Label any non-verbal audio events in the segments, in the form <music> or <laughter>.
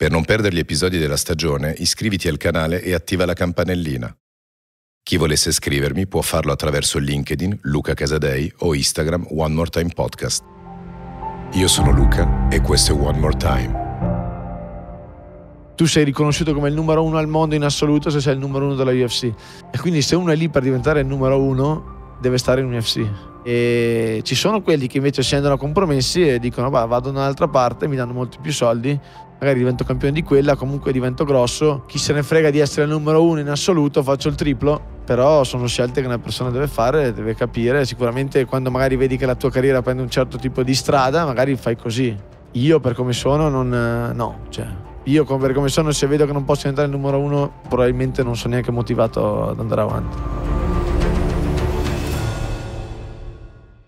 Per non perdere gli episodi della stagione, iscriviti al canale e attiva la campanellina. Chi volesse scrivermi può farlo attraverso LinkedIn, Luca Casadei o Instagram One More Time Podcast. Io sono Luca e questo è One More Time. Tu sei riconosciuto come il numero uno al mondo in assoluto se sei il numero uno della UFC. E quindi se uno è lì per diventare il numero uno, deve stare in UFC. E ci sono quelli che invece scendono a compromessi e dicono: vado da un'altra parte, mi danno molti più soldi magari divento campione di quella, comunque divento grosso, chi se ne frega di essere il numero uno in assoluto, faccio il triplo, però sono scelte che una persona deve fare, deve capire, sicuramente quando magari vedi che la tua carriera prende un certo tipo di strada, magari fai così. Io per come sono non... Eh, no, cioè, io per come sono se vedo che non posso diventare il numero uno probabilmente non sono neanche motivato ad andare avanti.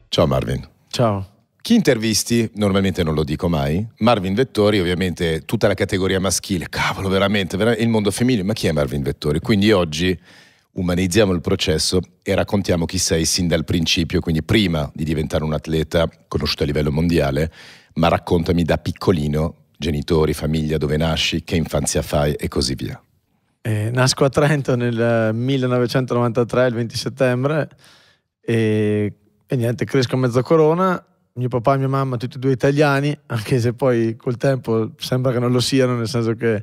Ciao Marvin. Ciao. Chi intervisti, normalmente non lo dico mai, Marvin Vettori, ovviamente tutta la categoria maschile, cavolo veramente, veramente il mondo femminile, ma chi è Marvin Vettori? Quindi oggi umanizziamo il processo e raccontiamo chi sei sin dal principio, quindi prima di diventare un atleta conosciuto a livello mondiale, ma raccontami da piccolino, genitori, famiglia, dove nasci, che infanzia fai e così via. Eh, nasco a Trento nel 1993, eh, il 20 settembre, e, e niente, cresco a mezzo corona mio papà e mia mamma, tutti e due italiani, anche se poi col tempo sembra che non lo siano, nel senso che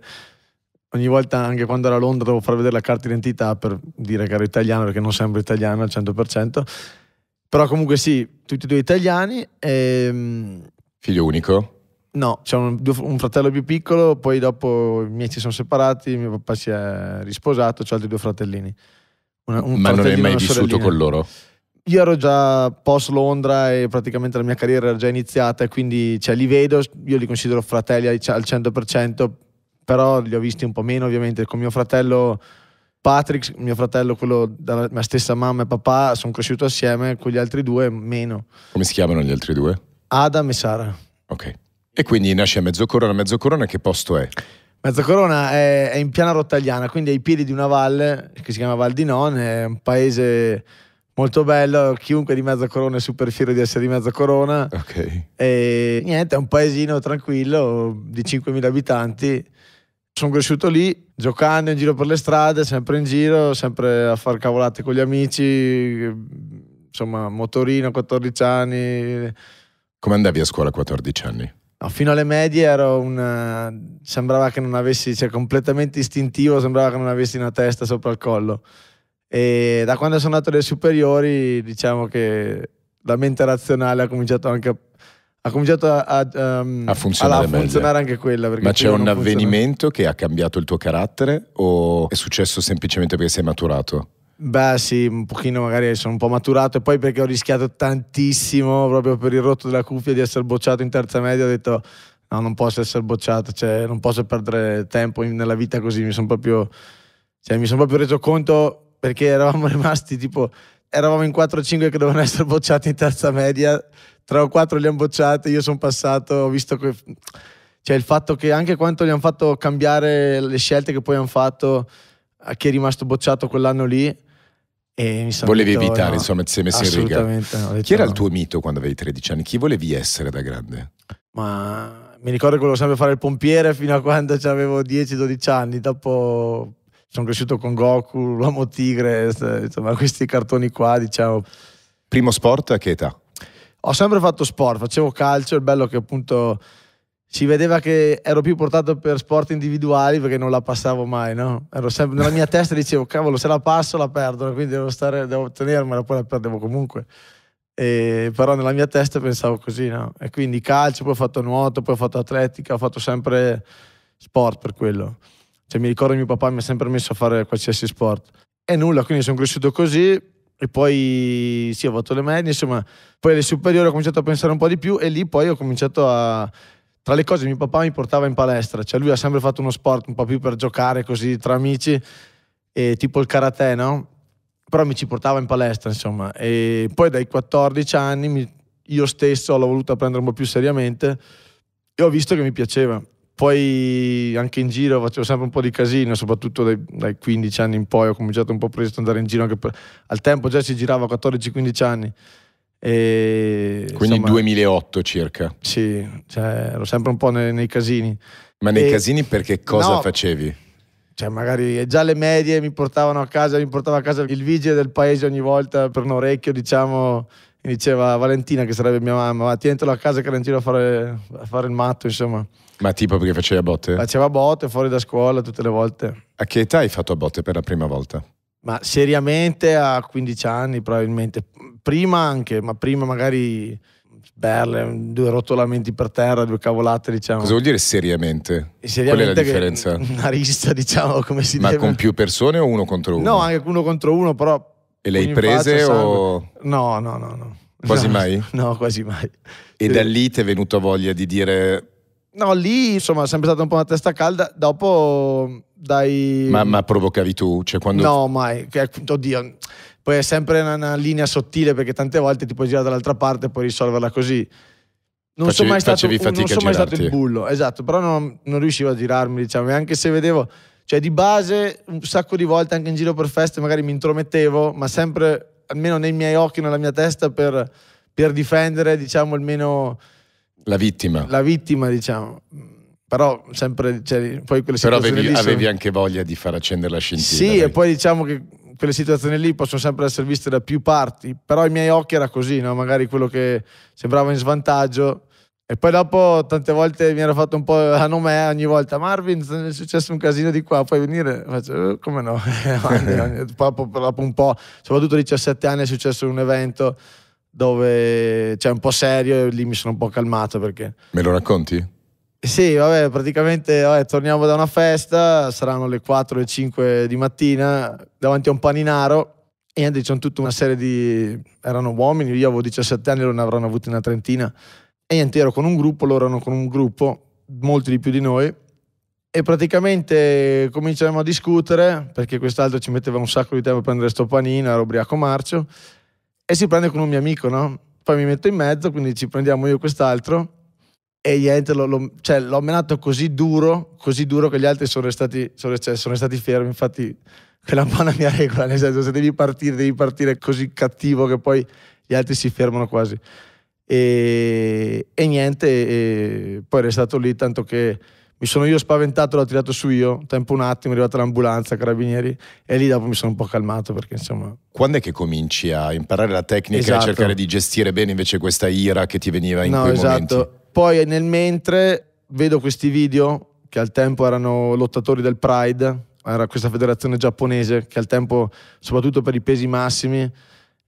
ogni volta, anche quando ero a Londra, dovevo far vedere la carta d'identità per dire che ero italiano, perché non sembro italiano al 100%. Però comunque sì, tutti e due italiani. E... Ehm, Figlio unico? No, c'è un, un, fratello più piccolo, poi dopo i miei si sono separati, mio papà si è risposato, ho altri due fratellini. Una, Ma non hai mai vissuto sorellina. con loro? io ero già post Londra e praticamente la mia carriera era già iniziata, quindi cioè, li vedo, io li considero fratelli al 100%, cioè, però li ho visti un po' meno ovviamente. Con mio fratello Patrick, mio fratello, quello della mia stessa mamma e papà, sono cresciuto assieme, con gli altri due meno. Come si chiamano gli altri due? Adam e Sara. Ok. E quindi nasce a Mezzocorona. Mezzocorona che posto è? Mezzocorona è, è in piana rottagliana, quindi ai piedi di una valle che si chiama Val di Non, è un paese molto bello. Chiunque di mezza corona è super fiero di essere di mezza corona. Ok. E niente, è un paesino tranquillo di 5.000 abitanti. Sono cresciuto lì, giocando in giro per le strade, sempre in giro, sempre a far cavolate con gli amici. Insomma, motorino, 14 anni. Come andavi a scuola a 14 anni? No, fino alle medie ero un. sembrava che non avessi, cioè completamente istintivo, sembrava che non avessi una testa sopra il collo. E da quando sono andato alle superiori, diciamo che la mente razionale ha cominciato anche a ha cominciato a, a, um, a funzionare, a funzionare anche quella. Ma c'è un avvenimento che ha cambiato il tuo carattere o è successo semplicemente perché sei maturato? Beh sì, un pochino magari sono un po' maturato e poi perché ho rischiato tantissimo proprio per il rotto della cuffia di essere bocciato in terza media ho detto no non posso essere bocciato, cioè non posso perdere tempo nella vita così, mi sono proprio, cioè, mi sono proprio reso conto perché eravamo <laughs> rimasti tipo, eravamo in 4 5 che dovevano essere bocciati in terza media, 3 o 4 li hanno bocciati, io sono passato, ho visto che... Cioè il fatto che anche quanto gli hanno fatto cambiare le scelte che poi hanno fatto a chi è rimasto bocciato quell'anno lì, e mi Volevi detto, evitare, no, insomma, ti sei messo in riga. No, Chi era no. il tuo mito quando avevi 13 anni? Chi volevi essere da grande? Ma mi ricordo che volevo sempre fare il pompiere fino a quando avevo 10-12 anni, dopo sono cresciuto con Goku, l'uomo tigre, insomma questi cartoni qua diciamo. Primo sport a che età? Ho sempre fatto sport, facevo calcio, il bello che appunto si vedeva che ero più portato per sport individuali perché non la passavo mai, no? Ero sempre nella mia testa dicevo, cavolo, se la passo la perdo, quindi devo, stare, devo tenermela, poi la perdevo comunque. E, però nella mia testa pensavo così, no? E quindi calcio, poi ho fatto nuoto, poi ho fatto atletica, ho fatto sempre sport per quello. Cioè, mi ricordo che mio papà mi ha sempre messo a fare qualsiasi sport. E nulla, quindi sono cresciuto così. E poi sì, ho fatto le medie, insomma, poi alle superiori ho cominciato a pensare un po' di più e lì poi ho cominciato a... Tra le cose mio papà mi portava in palestra, cioè lui ha sempre fatto uno sport un po' più per giocare così tra amici, e, tipo il karate, no? Però mi ci portava in palestra, insomma. E poi dai 14 anni mi... io stesso l'ho voluta prendere un po' più seriamente e ho visto che mi piaceva. Poi anche in giro facevo sempre un po' di casino, soprattutto dai, dai 15 anni in poi ho cominciato un po' presto ad andare in giro, anche per, al tempo già si girava a 14-15 anni. E, Quindi insomma, 2008 circa. Sì, cioè, ero sempre un po' nei, nei casini. Ma nei e, casini perché cosa no, facevi? Cioè, magari già le medie mi portavano a casa, mi portava a casa il vigile del paese ogni volta per un orecchio, diciamo, mi diceva Valentina, che sarebbe mia mamma, ma ti entro a casa che ero in giro a fare, a fare il matto, insomma. Ma tipo perché facevi a botte? Faceva botte fuori da scuola tutte le volte. A che età hai fatto a botte per la prima volta? Ma seriamente a 15 anni probabilmente. Prima anche, ma prima magari berle, due rotolamenti per terra, due cavolate, diciamo. Cosa vuol dire seriamente? seriamente Qual è la differenza? Una rista diciamo, come si ma Ma con più persone o uno contro uno? No, anche uno contro uno, però... E le hai prese o... No, no, no, no. Quasi no, mai? <laughs> No, quasi mai. E da lì ti è venuta voglia di dire No, lì insomma è sempre stata un po' una testa calda. Dopo dai. Ma, ma provocavi tu? Cioè, quando... No, mai. Oddio. Poi è sempre una, una, linea sottile perché tante volte ti puoi girare dall'altra parte e puoi risolverla così. Non sono mai stato, un, non sono mai stato il bullo, esatto, però non, non riuscivo a girarmi, diciamo, e anche se vedevo, cioè di base un sacco di volte anche in giro per feste magari mi intromettevo, ma sempre, almeno nei miei occhi, nella mia testa, per, per difendere, diciamo, almeno la vittima. La vittima, diciamo. Però sempre, cioè, poi quelle Però situazioni avevi, avevi sono... anche voglia di far accendere la scintilla. Sì, dai. e poi diciamo che quelle situazioni lì possono sempre essere viste da più parti, però ai miei occhi era così, no? magari quello che sembrava in svantaggio. E poi dopo tante volte mi ero fatto un po' a nome eh, ogni volta Marvin, è successo un casino di qua, puoi venire? Faccio, eh, come no? <laughs> dopo, dopo un po', soprattutto a 17 anni è successo un evento dove c'è un po' serio e lì mi sono un po' calmato perché... Me lo racconti? Eh, sì, vabbè, praticamente vabbè, torniamo da una festa, saranno le 4 o le 5 di mattina, davanti a un paninaro, e niente, c'è tutta una serie di... erano uomini, io avevo 17 anni, loro ne avranno avuti una trentina, e niente, ero con un gruppo, loro erano con un gruppo, molti di più di noi, e praticamente cominciamo a discutere, perché quest'altro ci metteva un sacco di tempo a prendere sto panino, ero ubriaco marcio, e eh si prende con un mio amico, no? Poi mi metto in mezzo, quindi ci prendiamo io quest'altro e niente, lo, lo, cioè, l'ho menato così duro, così duro che gli altri sono restati, sono, cioè, sono restati fermi, infatti quella è un po' la mia regola, nel senso se devi partire, devi partire così cattivo che poi gli altri si fermano quasi. E, e niente, e poi è restato lì tanto che mi sono io spaventato, l'ho tirato su io, tempo un attimo, è arrivata l'ambulanza, carabinieri, e lì dopo mi sono un po' calmato perché insomma... Quando è che cominci a imparare la tecnica esatto. e cercare di gestire bene invece questa ira che ti veniva in no, quei esatto. Momenti? Poi nel mentre vedo questi video che al tempo erano lottatori del Pride, era questa federazione giapponese che al tempo, soprattutto per i pesi massimi,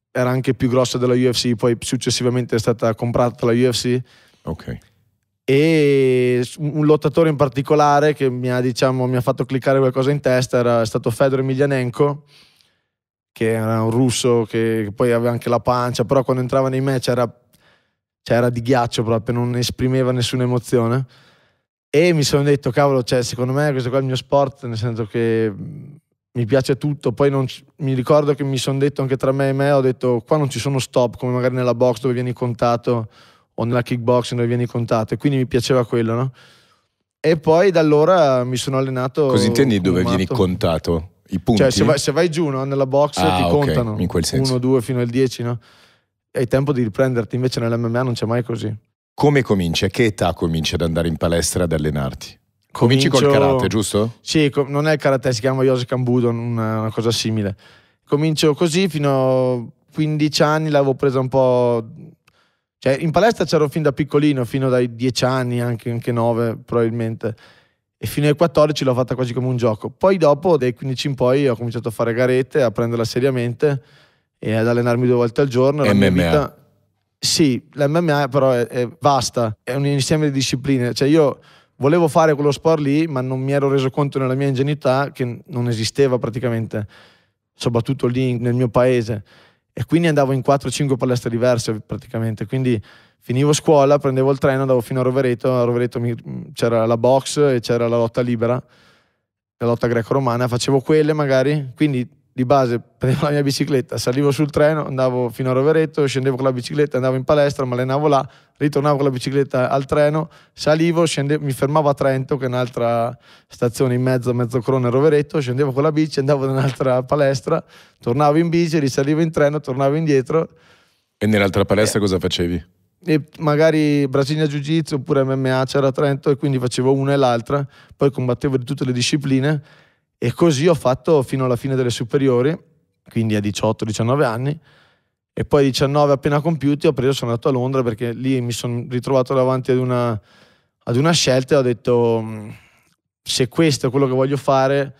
era anche più grossa della UFC, poi successivamente è stata comprata la UFC. Ok e un lottatore in particolare che mi ha, diciamo, mi ha fatto cliccare qualcosa in testa era stato Fedor Emelianenko che era un russo che poi aveva anche la pancia però quando entrava nei match era, cioè era di ghiaccio proprio non esprimeva nessuna emozione e mi sono detto cavolo cioè, secondo me questo qua è il mio sport nel senso che mhmm, mi piace tutto poi non, mi ricordo che mi sono detto anche tra me e me ho detto qua non ci sono stop come magari nella box dove vieni contato o nella kickboxing dove vieni contato e quindi mi piaceva quello, no? E poi da allora mi sono allenato. Cosa intendi dove vieni contato? I punti? Cioè, se vai, se vai giù no? nella box ah, ti okay. contano. In quel senso. 1, 2 fino al 10, no? Hai tempo di riprenderti, invece nell'MMA non c'è mai così. Come comincia? A che età cominci ad andare in palestra ad allenarti? Cominci Comincio... col karate, giusto? Sì, non è il karate, si chiama Yosekan Budo, una, una cosa simile. Comincio così fino a 15 anni, l'avevo presa un po' Cioè, in palestra c'ero fin da piccolino, fino dai 10 anni, anche, anche 9 probabilmente. E fino ai 14 l'ho fatta quasi come un gioco. Poi dopo, dai 15 in poi, ho cominciato a fare garette, a prenderla seriamente e ad allenarmi due volte al giorno. La MMA. Vita... Sì, l'MMA però è, è vasta, è un insieme di discipline. Cioè io volevo fare quello sport lì, ma non mi ero reso conto nella mia ingenuità che non esisteva praticamente, soprattutto lì nel mio paese e quindi andavo in 4-5 palestre diverse praticamente, quindi finivo scuola, prendevo il treno, andavo fino a Rovereto, a Rovereto mi, c'era la box e c'era la lotta libera, la lotta greco-romana, facevo quelle magari, quindi di base prendevo la mia bicicletta, salivo sul treno, andavo fino a Rovereto, scendevo con la bicicletta, andavo in palestra, mi allenavo là, ritornavo con la bicicletta al treno, salivo, scendevo, mi fermavo a Trento, che è un'altra stazione in mezzo, a Crone e Rovereto, scendevo con la bici, andavo in un'altra palestra, tornavo in bici, risalivo in treno, tornavo indietro. E nell'altra palestra eh. cosa facevi? E magari Brasilia Jiu Jitsu oppure MMA c'era a Trento e quindi facevo una e l'altra, poi combattevo di tutte le discipline e così ho fatto fino alla fine delle superiori, quindi a 18-19 anni, e poi a 19 appena compiuti ho preso, e sono andato a Londra perché lì mi sono ritrovato davanti ad una, ad una scelta e ho detto mm, se questo è quello che voglio fare,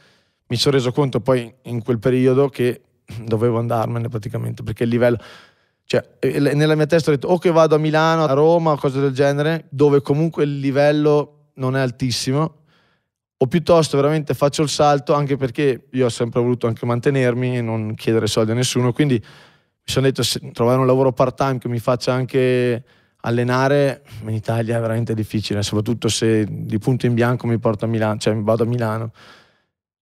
mi sono reso conto poi in quel periodo che dovevo andarmene praticamente perché il livello... Cioè, nella mia testa ho detto o che vado a Milano, a Roma, o cose del genere, dove comunque il livello non è altissimo, o piuttosto veramente faccio il salto anche perché io ho sempre voluto anche mantenermi e non chiedere soldi a nessuno, quindi mi sono detto se trovare un lavoro part time che mi faccia anche allenare in Italia è veramente difficile, soprattutto se di punto in bianco mi porto a Milano, cioè vado a Milano.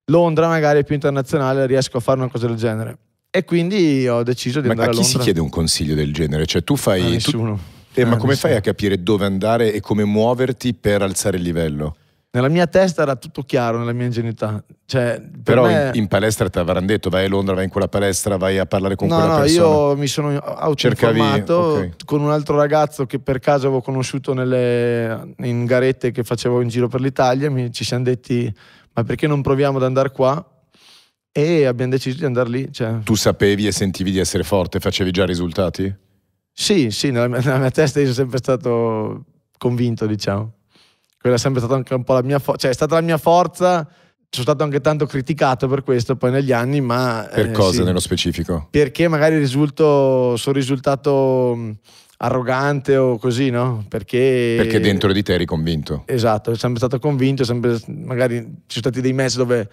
Londra magari è più internazionale, riesco a fare una cosa del genere. E quindi ho deciso di ma andare a, a Londra. Ma chi si chiede un consiglio del genere? Cioè tu fai... A nessuno. Tu... Eh, ma eh, come fai a capire dove andare e come muoverti per alzare il livello? Nella mia testa era tutto chiaro, nella mia ingenuità. Cioè, per Però me... in, in, palestra ti avranno detto, vai a Londra, vai in quella palestra, vai a parlare con no, quella no, persona. No, io mi sono autoinformato okay. con un altro ragazzo che per caso avevo conosciuto nelle, in garette che facevo in giro per l'Italia, mi, ci siamo detti, ma perché non proviamo ad andare qua? E abbiamo deciso di andare lì. Cioè. Tu sapevi e sentivi di essere forte, facevi già risultati? Sì, sì, nella mia, nella mia testa io sono sempre stato convinto, diciamo quella è sempre stata anche un po' la mia forza, cioè è stata la mia forza, sono stato anche tanto criticato per questo poi negli anni, ma... Per eh, cosa sì. nello specifico? Perché magari risulto, sono risultato mm, arrogante o così, no? Perché... Perché dentro di te eri convinto. Esatto, sono sempre stato convinto, sempre, magari ci sono stati dei mesi dove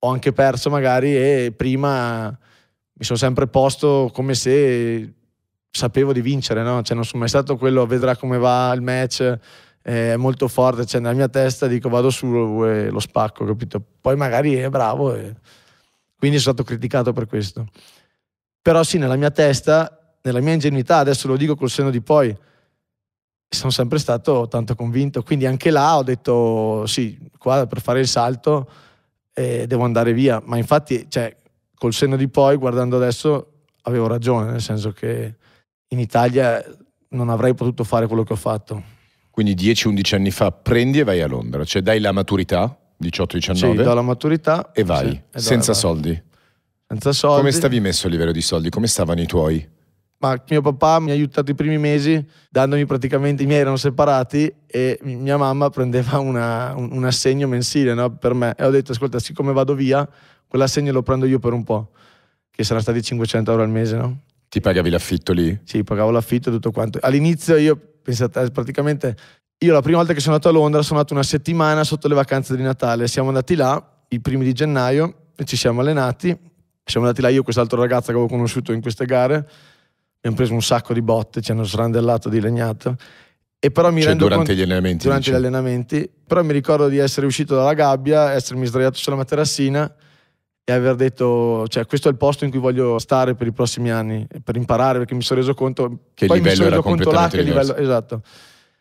ho anche perso magari e prima mi sono sempre posto come se sapevo di vincere, no? Cioè non sono mai stato quello vedrà come va il match è molto forte, cioè nella mia testa dico vado su e eh, lo spacco, capito? Poi magari è bravo e quindi sono stato criticato per questo. Però sì, nella mia testa, nella mia ingenuità, adesso lo dico col senno di poi, sono sempre stato tanto convinto, quindi anche là ho detto sì, qua per fare il salto eh, devo andare via, ma infatti cioè, col senno di poi, guardando adesso, avevo ragione, nel senso che in Italia non avrei potuto fare quello che ho fatto quindi 10-11 anni fa, prendi e vai a Londra, cioè dai la maturità, 18-19. Sì, do la maturità. E vai, sì, e senza vai. soldi. Senza soldi. Come stavi messo a livello di soldi? Come stavano i tuoi? Ma mio papà mi ha aiutato i primi mesi, dandomi praticamente, i miei erano separati e mia mamma prendeva una, un, un, assegno mensile no, per me. E ho detto, ascolta, siccome vado via, quell'assegno lo prendo io per un po', che saranno stati 500 euro al mese, no? Ti pagavi l'affitto lì? Sì, pagavo l'affitto e tutto quanto. All'inizio io Pensate, eh, praticamente io la prima volta che sono andato a Londra sono andato una settimana sotto le vacanze di Natale. Siamo andati là i primi di gennaio e ci siamo allenati. Siamo andati là io e quest'altro ragazzo che avevo conosciuto in queste gare. Abbiamo preso un sacco di botte, ci hanno srandellato di legnato. E però mi cioè, rendo durante conto, gli allenamenti. Durante gli allenamenti. Però mi ricordo di essere uscito dalla gabbia, essermi sdraiato sulla materassina e aver detto, cioè, questo è il posto in cui voglio stare per i prossimi anni, per imparare, perché mi sono reso conto che poi livello mi sono reso conto là, che livello, esatto.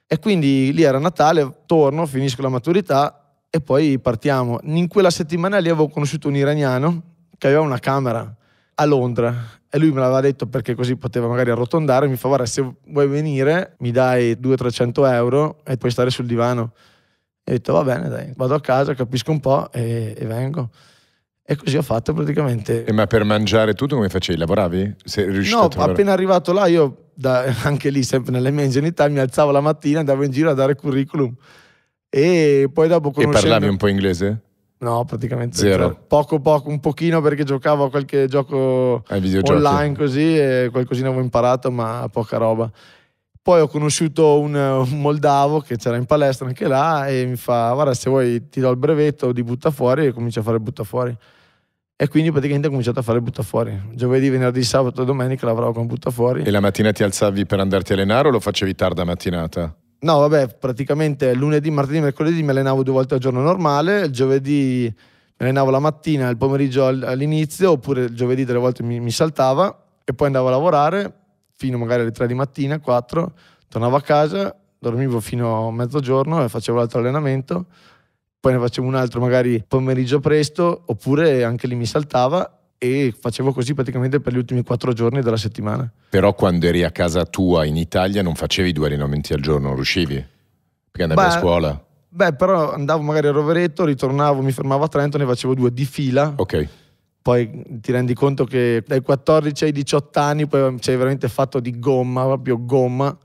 E quindi lì era Natale, torno, finisco la maturità e poi partiamo. In quella settimana lì avevo conosciuto un iraniano che aveva una camera a Londra e lui me l'aveva detto perché così poteva magari arrotondare, mi fa guarda se vuoi venire mi dai 200-300 euro e puoi stare sul divano. E ho detto va bene dai, vado a casa, capisco un po' e, e vengo. E così ho fatto praticamente. E ma per mangiare tutto come facevi? Lavoravi? no, appena arrivato là, io da, <laughs> anche lì, sempre nelle mie ingenuità, mi alzavo la mattina, andavo in giro a dare curriculum. E poi dopo conoscendo... E parlavi un po' inglese? No, praticamente zero. Gio- cioè, poco poco, un pochino perché giocavo a qualche gioco online così e qualcosina avevo imparato, ma poca roba. Poi ho conosciuto un, moldavo che c'era in palestra anche là e mi fa guarda se vuoi ti do il brevetto di butta fuori e comincio a fare butta fuori. E quindi praticamente ho cominciato a fare il buttafuori. Giovedì, venerdì, sabato e domenica lavoravo con il buttafuori. E la mattina ti alzavi per andarti a allenare o lo facevi tarda mattinata? No, vabbè, praticamente lunedì, martedì, mercoledì mi allenavo due volte al giorno normale, il giovedì mi allenavo la mattina, il pomeriggio all'inizio, oppure il giovedì delle volte mi, mi saltava e poi andavo a lavorare fino magari alle tre di mattina, quattro, tornavo a casa, dormivo fino a mezzogiorno e facevo l'altro allenamento poi ne facevo un altro magari pomeriggio presto, oppure anche lì mi saltava e facevo così praticamente per gli ultimi quattro giorni della settimana. Però quando eri a casa tua in Italia non facevi due allenamenti al giorno, non riuscivi? Perché andavi beh, a scuola? Beh, però andavo magari a Rovereto, ritornavo, mi fermavo a Trento, ne facevo due di fila. Ok. Poi ti rendi conto che dai 14 ai 18 anni poi sei veramente fatto di gomma, proprio gomma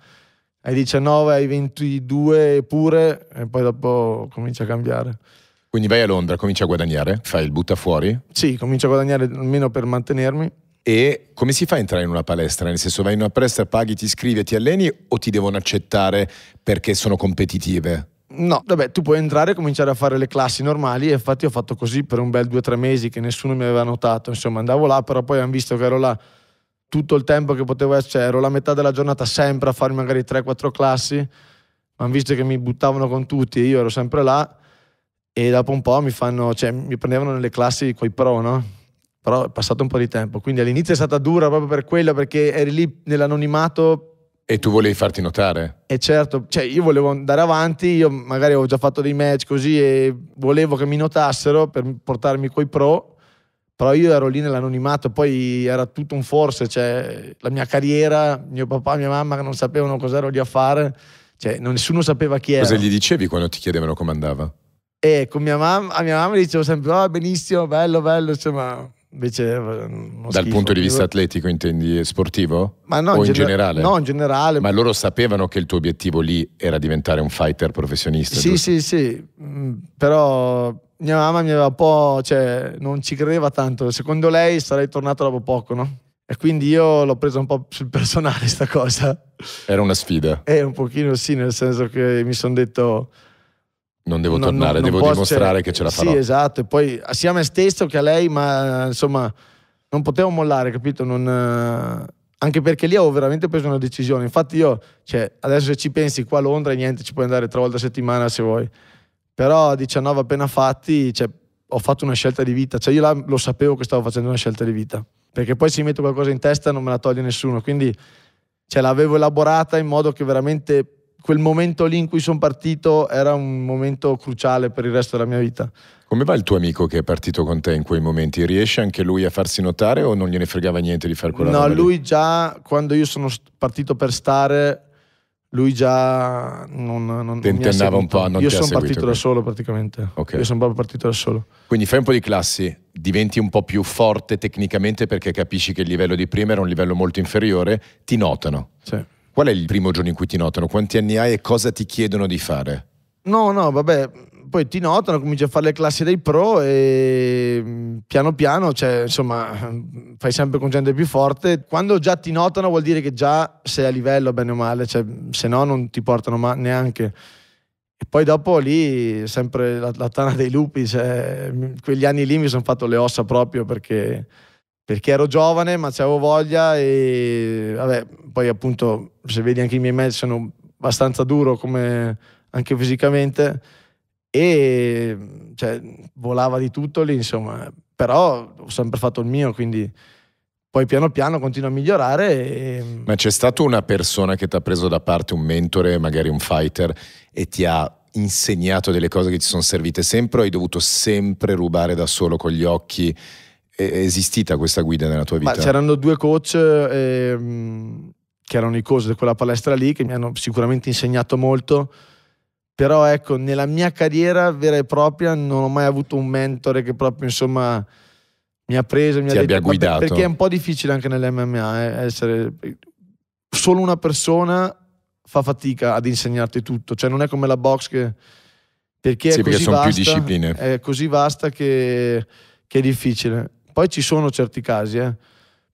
ai 19, ai 22 pure e poi dopo comincia a cambiare. Quindi vai a Londra, cominci a guadagnare, fai il butta fuori? Sì, comincio a guadagnare almeno per mantenermi. E come si fa a entrare in una palestra? Nel senso vai in una palestra, paghi, ti iscrivi e ti alleni o ti devono accettare perché sono competitive? No, vabbè, tu puoi entrare e cominciare a fare le classi normali e infatti ho fatto così per un bel due o tre mesi che nessuno mi aveva notato, insomma andavo là, però poi hanno visto che ero là tutto il tempo che potevo essere, cioè, ero la metà della giornata sempre a fare magari 3-4 classi, ma visto che mi buttavano con tutti io ero sempre là, e dopo un po' mi, fanno, cioè, mi prendevano nelle classi coi pro, no? Però è passato un po' di tempo, quindi all'inizio è stata dura proprio per quello, perché eri lì nell'anonimato. E tu volevi farti notare? E certo, cioè io volevo andare avanti, io magari avevo già fatto dei match così e volevo che mi notassero per portarmi coi pro, però io ero lì nell'anonimato, poi era tutto un forse, cioè la mia carriera, mio papà, e mia mamma non sapevano cosa ero lì a fare, cioè nessuno sapeva chi era. Cosa gli dicevi quando ti chiedevano come andava? E eh, con mia mamma, a mia mamma dicevo sempre, oh, benissimo, bello, bello, insomma, Invece, eh, Dal schifo, punto di vista io... atletico intendi sportivo? Ma no, o in, gener- generale? No, in generale. Ma loro sapevano che il tuo obiettivo lì era diventare un fighter professionista? Sì, giusto? sì, sì, mm, però mia mamma mi aveva un po', cioè, non ci credeva tanto. Secondo lei sarei tornato dopo poco, no? E quindi io l'ho presa un po' sul personale sta cosa. Era una sfida. Eh, un pochino sì, nel senso che mi sono detto... Non devo non, tornare, non, devo non cioè, dimostrare cioè, che ce la farò. Sì, esatto. E poi sia a me stesso che a lei, ma insomma, non potevo mollare, capito? Non anche perché lì avevo veramente preso una decisione. Infatti, io, cioè, adesso se ci pensi, qua a Londra niente, ci puoi andare tre volte a settimana se vuoi. Però 19 appena fatti, cioè, ho fatto una scelta di vita, cioè io là lo sapevo che stavo facendo una scelta di vita, perché poi se metto qualcosa in testa non me la toglie nessuno, quindi cioè, l'avevo elaborata in modo che veramente quel momento lì in cui sono partito era un momento cruciale per il resto della mia vita. Come va il tuo amico che è partito con te in quei momenti? Riesce anche lui a farsi notare o non gliene fregava niente di fare quella no, No, lui lì? già quando io sono partito per stare lui già non, non, Ti non andava un po' a non Io sono partito quindi. da solo praticamente. Okay. Io sono proprio partito da solo. Quindi fai un po' di classi, diventi un po' più forte tecnicamente perché capisci che il livello di prima era un livello molto inferiore, ti notano. Sì. Qual è il primo giorno in cui ti notano? Quanti anni hai e cosa ti chiedono di fare? No, no, vabbè, poi ti notano, cominci a fare le classi dei pro e mm, piano piano, cioè, insomma, <laughs> fai sempre con gente più forte. Quando già ti notano vuol dire che già sei a livello, bene o male, cioè, se no non ti portano ma- neanche. E poi dopo lì, sempre la, la tana dei lupi, cioè, quegli anni lì mi sono fatto le ossa proprio perché perché ero giovane ma avevo voglia e vabbè, poi appunto se vedi anche i miei mezzi sono abbastanza duro come anche fisicamente e cioè, volava di tutto lì, insomma, però ho sempre fatto il mio, quindi poi piano piano continuo a migliorare. E... Ma c'è stata una persona che ti ha preso da parte, un mentore, magari un fighter, e ti ha insegnato delle cose che ti sono servite sempre o hai dovuto sempre rubare da solo con gli occhi? È esistita questa guida nella tua vita? Ma c'erano due coach eh, che erano i coach di quella palestra lì che mi hanno sicuramente insegnato molto però ecco, nella mia carriera vera e propria non ho mai avuto un mentore che proprio insomma mi ha preso, mi Ti ha detto, abbia guidato. perché è un po' difficile anche nell'MMA eh, essere solo una persona fa fatica ad insegnarti tutto, cioè non è come la box che perché è sì, così perché sono vasta, più discipline. È così vasta che, che, è difficile. Poi ci sono certi casi, eh.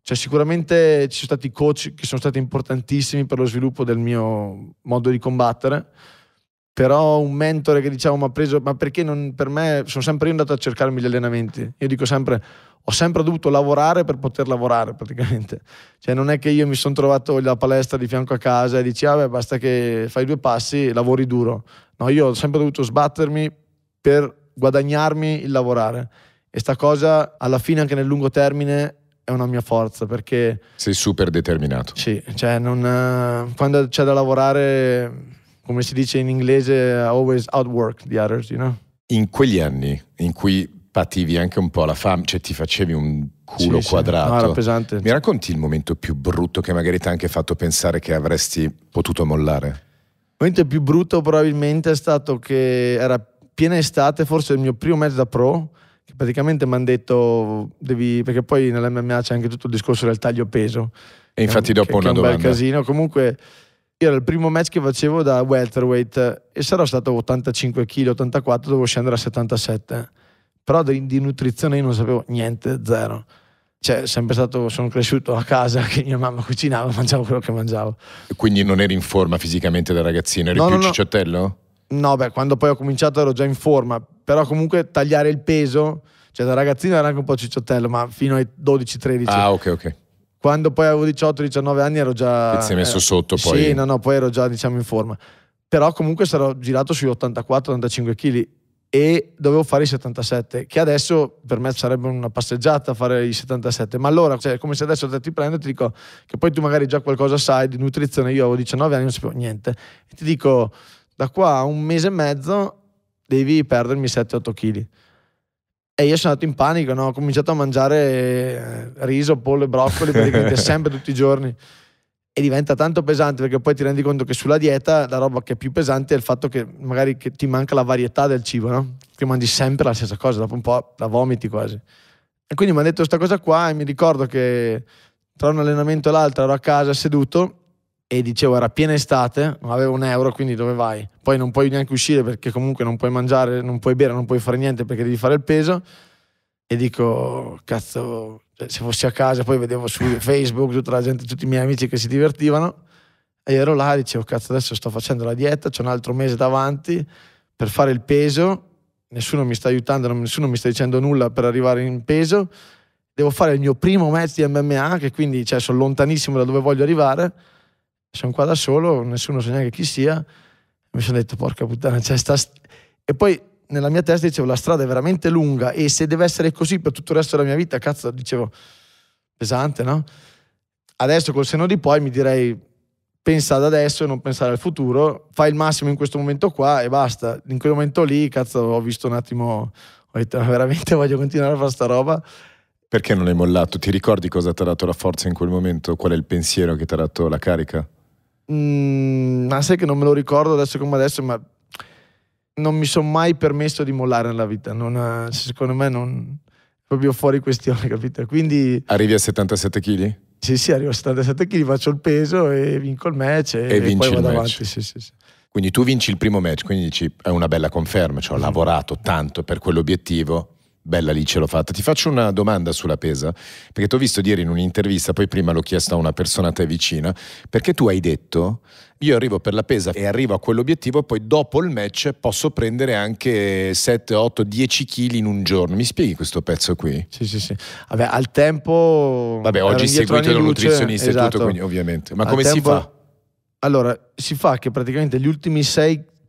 cioè, sicuramente ci sono stati coach che sono stati importantissimi per lo sviluppo del mio modo di combattere però un mentore che diciamo mi ha preso, ma perché non, per me sono sempre io andato a cercarmi gli allenamenti, io dico sempre ho sempre dovuto lavorare per poter lavorare praticamente, cioè non è che io mi sono trovato la palestra di fianco a casa e dici vabbè ah basta che fai due passi e lavori duro, no io ho sempre dovuto sbattermi per guadagnarmi il lavorare e sta cosa alla fine anche nel lungo termine è una mia forza perché... Sei super determinato. Sì, cioè non, quando c'è da lavorare come si dice in inglese, uh, always outwork the others, you know? In quegli anni in cui pativi anche un po' la fame, cioè ti facevi un culo sì, quadrato. Sì. No, era pesante. Mi racconti il momento più brutto che magari ti ha anche fatto pensare che avresti potuto mollare? Il momento più brutto probabilmente è stato che era piena estate, forse il mio primo mezzo da pro, che praticamente mi hanno detto, devi, perché poi nell'MMA c'è anche tutto il discorso del taglio peso. E infatti dopo che, una che è un bel casino, comunque io era il primo match che facevo da welterweight e sarò stato 85 kg, 84, dovevo scendere a 77. Però di, di nutrizione io non sapevo niente, zero. Cioè, sempre stato, sono cresciuto a casa <laughs> che mia mamma cucinava, mangiavo quello che mangiavo. E quindi non eri in forma fisicamente da ragazzino, eri no, più no, cicciottello? No, beh, quando poi ho cominciato ero già in forma, però comunque tagliare il peso, cioè da ragazzino era anche un po' cicciottello, ma fino ai 12-13. Ah, ok, ok. Quando poi avevo 18-19 anni ero già... Che si è messo eh, sotto poi. Sì, no, no, poi ero già diciamo in forma. Però comunque sarò girato sui 84-85 kg e dovevo fare i 77, che adesso per me sarebbe una passeggiata fare i 77, ma allora, cioè, come se adesso te ti prendo e ti dico che poi tu magari già qualcosa sai di nutrizione, io avevo 19 anni non sapevo niente, e ti dico da qua a un mese e mezzo devi perdermi 7-8 kg. E io sono andato in panico, no? ho cominciato a mangiare eh, riso, pollo e broccoli praticamente sempre tutti i giorni. E diventa tanto pesante perché poi ti rendi conto che sulla dieta la roba che è più pesante è il fatto che magari che ti manca la varietà del cibo, no? Che mangi sempre la stessa cosa, dopo un po' la vomiti quasi. E quindi mi ha detto questa cosa qua e mi ricordo che tra un allenamento e l'altro ero a casa seduto e dicevo era piena estate, non avevo un euro, quindi dove vai? Poi non puoi neanche uscire perché comunque non puoi mangiare, non puoi bere, non puoi fare niente perché devi fare il peso. E dico, cazzo, cioè, se fossi a casa, poi vedevo su Facebook tutta la gente, tutti i miei amici che si divertivano. E ero là e dicevo, cazzo, adesso sto facendo la dieta, c'è un altro mese davanti per fare il peso, nessuno mi sta aiutando, nessuno mi sta dicendo nulla per arrivare in peso. Devo fare il mio primo match di MMA, che quindi cioè, sono lontanissimo da dove voglio arrivare sono qua da solo, nessuno sa neanche chi sia. Mi sono detto, porca puttana, c'è cioè sta... E poi nella mia testa dicevo, la strada è veramente lunga e se deve essere così per tutto il resto della mia vita, cazzo, dicevo, pesante, no? Adesso col senno di poi mi direi, pensa ad adesso e non pensare al futuro, fai il massimo in questo momento qua e basta. In quel momento lì, cazzo, ho visto un attimo, ho detto, ma veramente voglio continuare a fare sta roba. Perché non hai mollato? Ti ricordi cosa ti ha dato la forza in quel momento? Qual è il pensiero che ti ha dato la carica? Mm, ma sai che non me lo ricordo adesso come adesso, ma non mi sono mai permesso di mollare nella vita. Non, eh, cioè, secondo me non proprio fuori questione, <laughs> capito? Quindi arrivi a 77 kg? Sì, sì, arrivo a 77 kg, faccio il peso e vinco il match e, e, e poi vado avanti. Sì, sì, sì. Quindi tu vinci il primo match, quindi dici è una bella conferma, cioè ho lavorato tanto per quell'obiettivo Bella lì ce l'ho fatta. Ti faccio una domanda sulla pesa, perché ti ho visto ieri in un'intervista, poi prima l'ho chiesta a una persona a te vicina, perché tu hai detto io arrivo per la pesa e arrivo a quell'obiettivo, poi dopo il match posso prendere anche 7, 8, 10 kg in un giorno. Mi spieghi questo pezzo qui? Sì, sì, sì. Vabbè, al tempo... Vabbè, oggi seguito da un nutrizionista esatto. e tutto, esatto. quindi ovviamente. Ma al come tempo... si fa? Allora, si fa che praticamente gli ultimi 5-6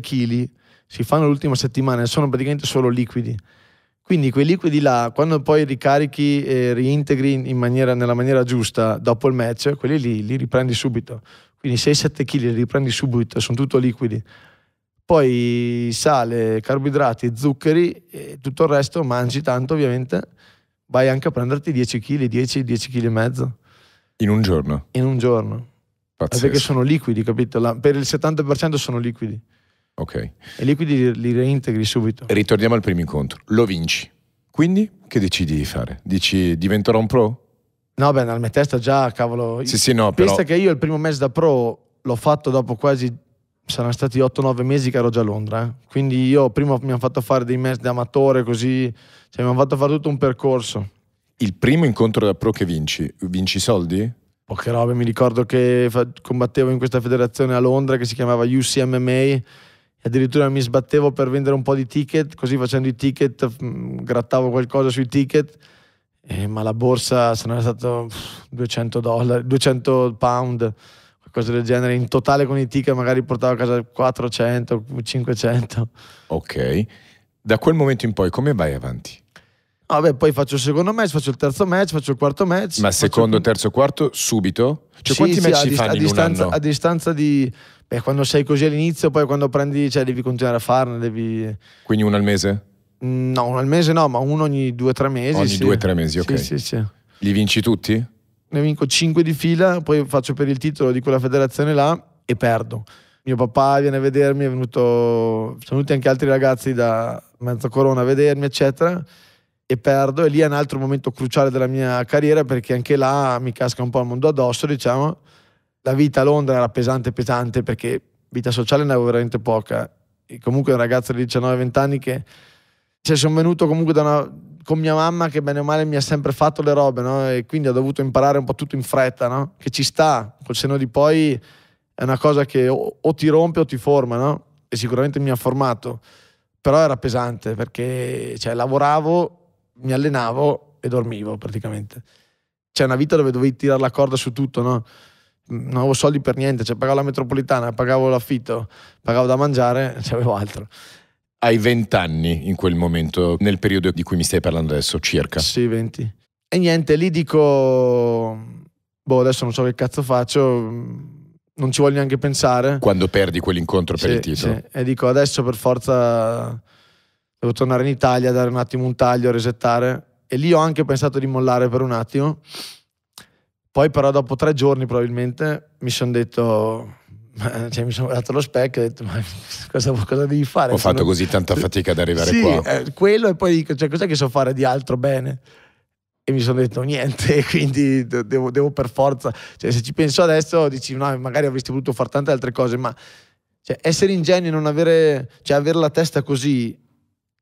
kg si fanno l'ultima settimana e sono praticamente solo liquidi quindi quei liquidi là, quando poi ricarichi e reintegri maniera, nella maniera giusta dopo il match, quelli lì li riprendi subito. Quindi 6-7 kg li riprendi subito, sono tutto liquidi. Poi sale, carboidrati, zuccheri e tutto il resto, mangi tanto ovviamente, vai anche a prenderti 10 kg, 10, 10 kg e mezzo. In un giorno? In un giorno. Pazzesco. Perché sono liquidi, capito? La, per il 70% sono liquidi. Ok. E liquidi quindi li reintegri subito. Ritorniamo al primo incontro. Lo vinci. Quindi che decidi di fare? Dici diventerò un pro? No, beh, nel mia testa già, cavolo. Sì, sì, no, Pensa però... che io il primo mese da pro l'ho fatto dopo quasi saranno stati 8-9 mesi che ero già a Londra. Eh. Quindi io prima mi hanno fatto fare dei mesi da amatore, così cioè, mi hanno fatto fare tutto un percorso. Il primo incontro da pro che vinci, vinci soldi? Poche robe, mi ricordo che combattevo in questa federazione a Londra che si chiamava UCMMA addirittura mi sbattevo per vendere un po' di ticket, così facendo i ticket, mm, grattavo qualcosa sui ticket, eh, ma la borsa se non è stata 200 dollari, 200 pound, qualcosa del genere, in totale con i ticket magari portavo a casa 400, 500. Ok, da quel momento in poi come vai avanti? Vabbè, ah, poi faccio il secondo match, faccio il terzo match, faccio il quarto match. Ma secondo, il... terzo, quarto, subito? Cioè, sì, quanti sì, match dist- fanno distanza, A distanza di... Beh, quando sei così all'inizio, poi quando prendi, cioè, devi continuare a farne, devi... Quindi uno al mese? Mm, no, uno al mese no, ma uno ogni due o tre mesi. Ogni sì. due o tre mesi, ok. Sì, sì, sì. Li vinci tutti? Ne vinco cinque di fila, poi faccio per il titolo di quella federazione là e perdo. Mio papà viene a vedermi, è venuto... sono venuti anche altri ragazzi da Mezza Corona a vedermi, eccetera e perdo e lì è un altro momento cruciale della mia carriera perché anche là mi casca un po' il mondo addosso, diciamo. La vita a Londra era pesante pesante perché vita sociale ne avevo veramente poca. E comunque un ragazzo di 19-20 anni che cioè, sono venuto comunque una, con mia mamma che bene o male mi ha sempre fatto le robe, no? E quindi ho dovuto imparare un po' tutto in fretta, no? Che ci sta, col seno di poi è una cosa che o, o ti rompe o ti forma, no? E sicuramente mi ha formato. Però era pesante perché cioè, lavoravo mi allenavo e dormivo praticamente. C'è una vita dove dovevi tirare la corda su tutto, no? Non avevo soldi per niente, cioè pagavo la metropolitana, pagavo l'affitto, pagavo da mangiare, non <laughs> c'avevo cioè, altro. Hai 20 anni in quel momento, nel periodo di cui mi stai parlando adesso, circa. Sì, 20. E niente, lì dico, boh, adesso non so che cazzo faccio, non ci voglio neanche pensare. Quando perdi quell'incontro per sì, il titolo. Sì. E dico, adesso per forza devo tornare in Italia, dare un attimo un taglio, resettare. E lì ho anche pensato di mollare per un attimo. Poi però dopo tre giorni probabilmente mi sono detto, <laughs> cioè, mi sono guardato allo specchio e ho detto ma cosa, cosa devi fare? Ho sono... fatto così tanta fatica ad arrivare sì, qua. Eh, quello e poi dico, cioè, cos'è che so fare di altro bene? E mi sono detto niente, <laughs> quindi devo, devo per forza, cioè, se ci penso adesso dici no, magari avresti voluto fare tante altre cose, ma cioè, essere ingenui e non avere, cioè avere la testa così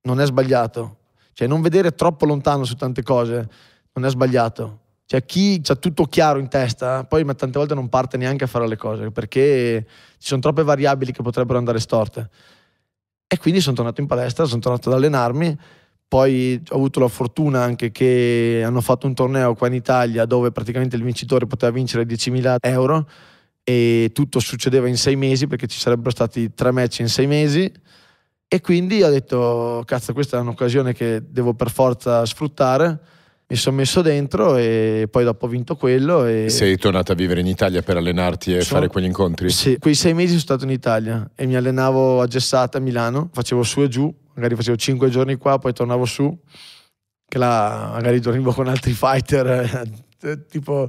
non è sbagliato. Cioè non vedere troppo lontano su tante cose non è sbagliato. Cioè chi ha tutto chiaro in testa, poi ma tante volte non parte neanche a fare le cose perché ci sono troppe variabili che potrebbero andare storte. E quindi sono tornato in palestra, sono tornato ad allenarmi. Poi ho avuto la fortuna anche che hanno fatto un torneo qua in Italia dove praticamente il vincitore poteva vincere 10.000 euro e tutto succedeva in sei mesi perché ci sarebbero stati tre match in sei mesi e quindi ho detto, cazzo, questa è un'occasione che devo per forza sfruttare. Mi sono messo dentro e poi dopo ho vinto quello. E... Sei tornato a vivere in Italia per allenarti e sono... fare quegli incontri? Sì, quei sei mesi sono stato in Italia e mi allenavo a Gessata a Milano, facevo su e giù, magari facevo cinque giorni qua, poi tornavo su, che là magari dormivo con altri fighter, <laughs> tipo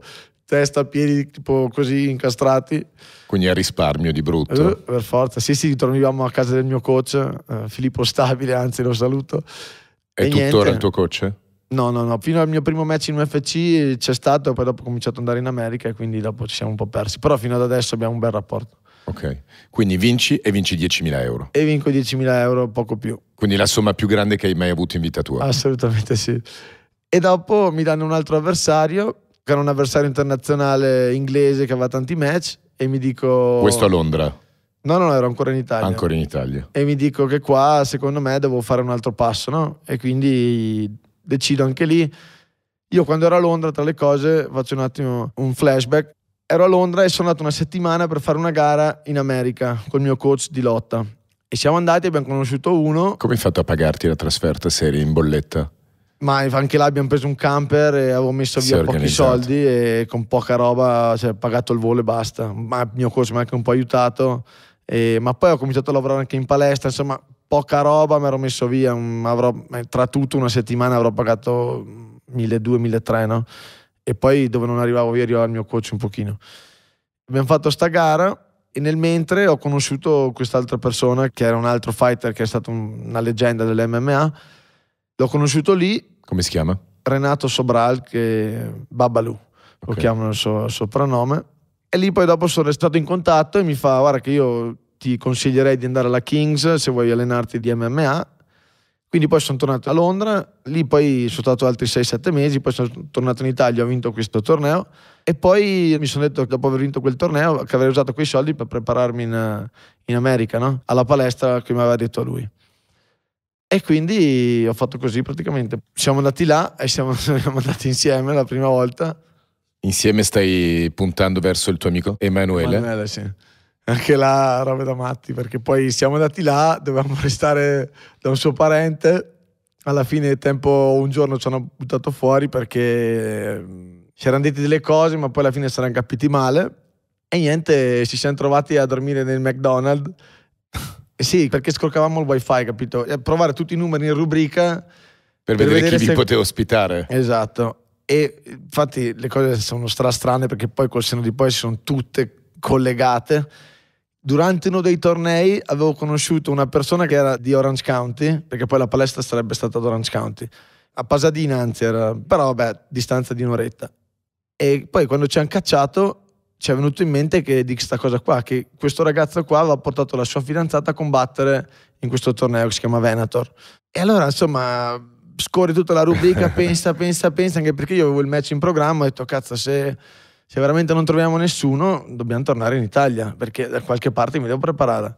testa, piedi tipo così incastrati. Quindi a risparmio di brutto. Eh, per forza, sì, sì, tornavamo a casa del mio coach, eh, Filippo Stabile, anzi lo saluto. È e tuttora niente. il tuo coach? No, no, no, fino al mio primo match in UFC c'è stato, poi dopo ho cominciato ad andare in America e quindi dopo ci siamo un po' persi, però fino ad adesso abbiamo un bel rapporto. Ok, quindi vinci e vinci 10.000 euro. E vinco 10.000 euro, poco più. Quindi la somma più grande che hai mai avuto in vita tua. Assolutamente sì. E dopo mi danno un altro avversario che era un avversario internazionale inglese che aveva tanti match e mi dico... Questo a Londra? No, no, ero ancora in Italia. Ancora in Italia. E mi dico che qua, secondo me, devo fare un altro passo, no? E quindi decido anche lì. Io quando ero a Londra, tra le cose, faccio un attimo un flashback. Ero a Londra e sono andato una settimana per fare una gara in America con il mio coach di lotta. E siamo andati e abbiamo conosciuto uno. Come hai fatto a pagarti la trasferta serie in bolletta? Ma anche là abbiamo preso un camper e avevo messo via pochi soldi e con poca roba, cioè, pagato il volo e basta. Ma il mio corso mi ha anche un po' aiutato. E, ma poi ho cominciato a lavorare anche in palestra, insomma, poca roba mi ero messo via. Mm, avrò, eh, tra tutto, una settimana avrò pagato 1200-1300, no? E poi dove non arrivavo via, arrivava il mio coach un pochino. Abbiamo fatto sta gara e nel mentre ho conosciuto quest'altra persona che era un altro fighter che è stato una leggenda dell'MMA L'ho conosciuto lì. Come si chiama? Renato Sobral, che Babalu, okay. lo chiamano il suo soprannome. E lì poi dopo sono restato in contatto e mi fa, guarda che io ti consiglierei di andare alla Kings se vuoi allenarti di MMA. Quindi poi sono tornato a Londra, lì poi sono stato altri 6-7 mesi, poi sono tornato in Italia, ho vinto questo torneo e poi mi sono detto dopo aver vinto quel torneo che avrei usato quei soldi per prepararmi in, eh, in America, no? alla palestra che mi aveva detto lui. E quindi ho fatto così praticamente. Siamo andati là e siamo, <laughs> siamo andati insieme la prima volta. Insieme stai puntando verso il tuo amico Emanuele? Emanuele, sì anche là roba da matti perché poi siamo andati là dovevamo restare da un suo parente alla fine del tempo un giorno ci hanno buttato fuori perché si eh, erano detti delle cose ma poi alla fine si erano capiti male e niente ci siamo trovati a dormire nel McDonald's eh sì, perché scorcavamo il wifi, capito? E eh, provare tutti i numeri in rubrica. Per, per vedere, vedere, chi se... vi poteva ospitare. Esatto. E infatti le cose sono strane perché poi col seno di poi si sono tutte collegate. Durante uno dei tornei avevo conosciuto una persona che era di Orange County, perché poi la palestra sarebbe stata ad Orange County. A Pasadena anzi era, però vabbè, distanza di un'oretta. E poi quando ci hanno cacciato ci è venuto in mente che, di questa cosa qua, che questo ragazzo qua aveva portato la sua fidanzata a combattere in questo torneo che si chiama Venator. E allora, insomma, scorri tutta la rubrica, <laughs> pensa, pensa, pensa, anche perché io avevo il match in programma, ho detto, cazzo, se, se veramente non troviamo nessuno, dobbiamo tornare in Italia, perché da qualche parte mi devo preparare.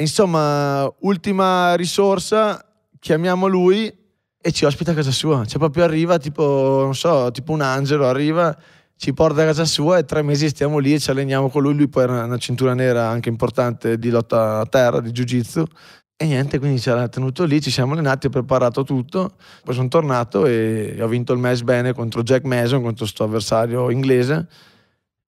Insomma, ultima risorsa, chiamiamo lui e ci ospita a casa sua. Cioè proprio arriva tipo, non so, tipo un angelo, arriva ci porta a casa sua e tre mesi stiamo lì e ci alleniamo con lui. Lui poi era una cintura nera anche importante di lotta a terra, di jiu-jitsu. E niente, quindi ci ha tenuto lì, ci siamo allenati, ho preparato tutto, poi sono tornato e ho vinto il match bene contro Jack Mason, contro questo avversario inglese.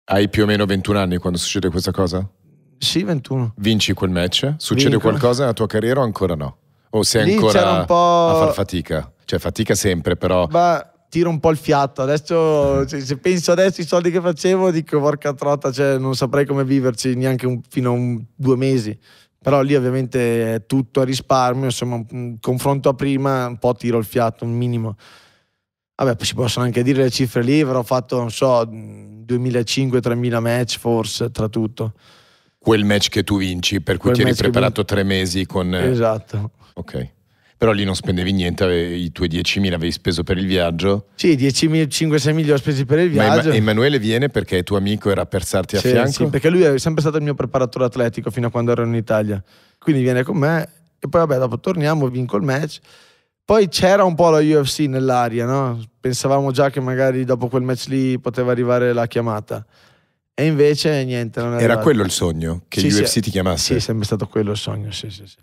Hai più o meno 21 anni quando succede questa cosa? Sì, 21. Vinci quel match? Succede Vinco. qualcosa nella tua carriera o ancora no? O sei lì ancora un po'... a far fatica? Cioè fatica sempre, però... Beh, tiro un po' il fiato. Adesso, cioè, se penso adesso ai soldi che facevo, dico porca trotta, cioè, non saprei come viverci neanche un, fino a un, due mesi. Però lì ovviamente è tutto a risparmio, insomma, confronto a prima, un po' tiro il fiato, un minimo. Vabbè, si possono anche dire le cifre lì, però fatto, non so, 2.500-3.000 match forse, tra tutto. Quel match che tu vinci, per cui Quel ti eri preparato tre mesi con... Eh, esatto. Ok. Però lì non spendevi niente, i tuoi 10.000 avevi speso per il viaggio. Sì, 5-6 mila ho spesi per il viaggio. Ma Emanuele viene perché è tuo amico era appersarti a sì, fianco? Sì, perché lui è sempre stato il mio preparatore atletico fino a quando ero in Italia. Quindi viene con me e poi vabbè, dopo torniamo, vinco il match. Poi c'era un po' la UFC nell'aria, no? Pensavamo già che magari dopo quel match lì poteva arrivare la chiamata. E invece niente. era arrivato. quello il sogno? Che sì, UFC sì. ti chiamasse? Sì, è sempre stato quello il sogno, sì, sì, sì.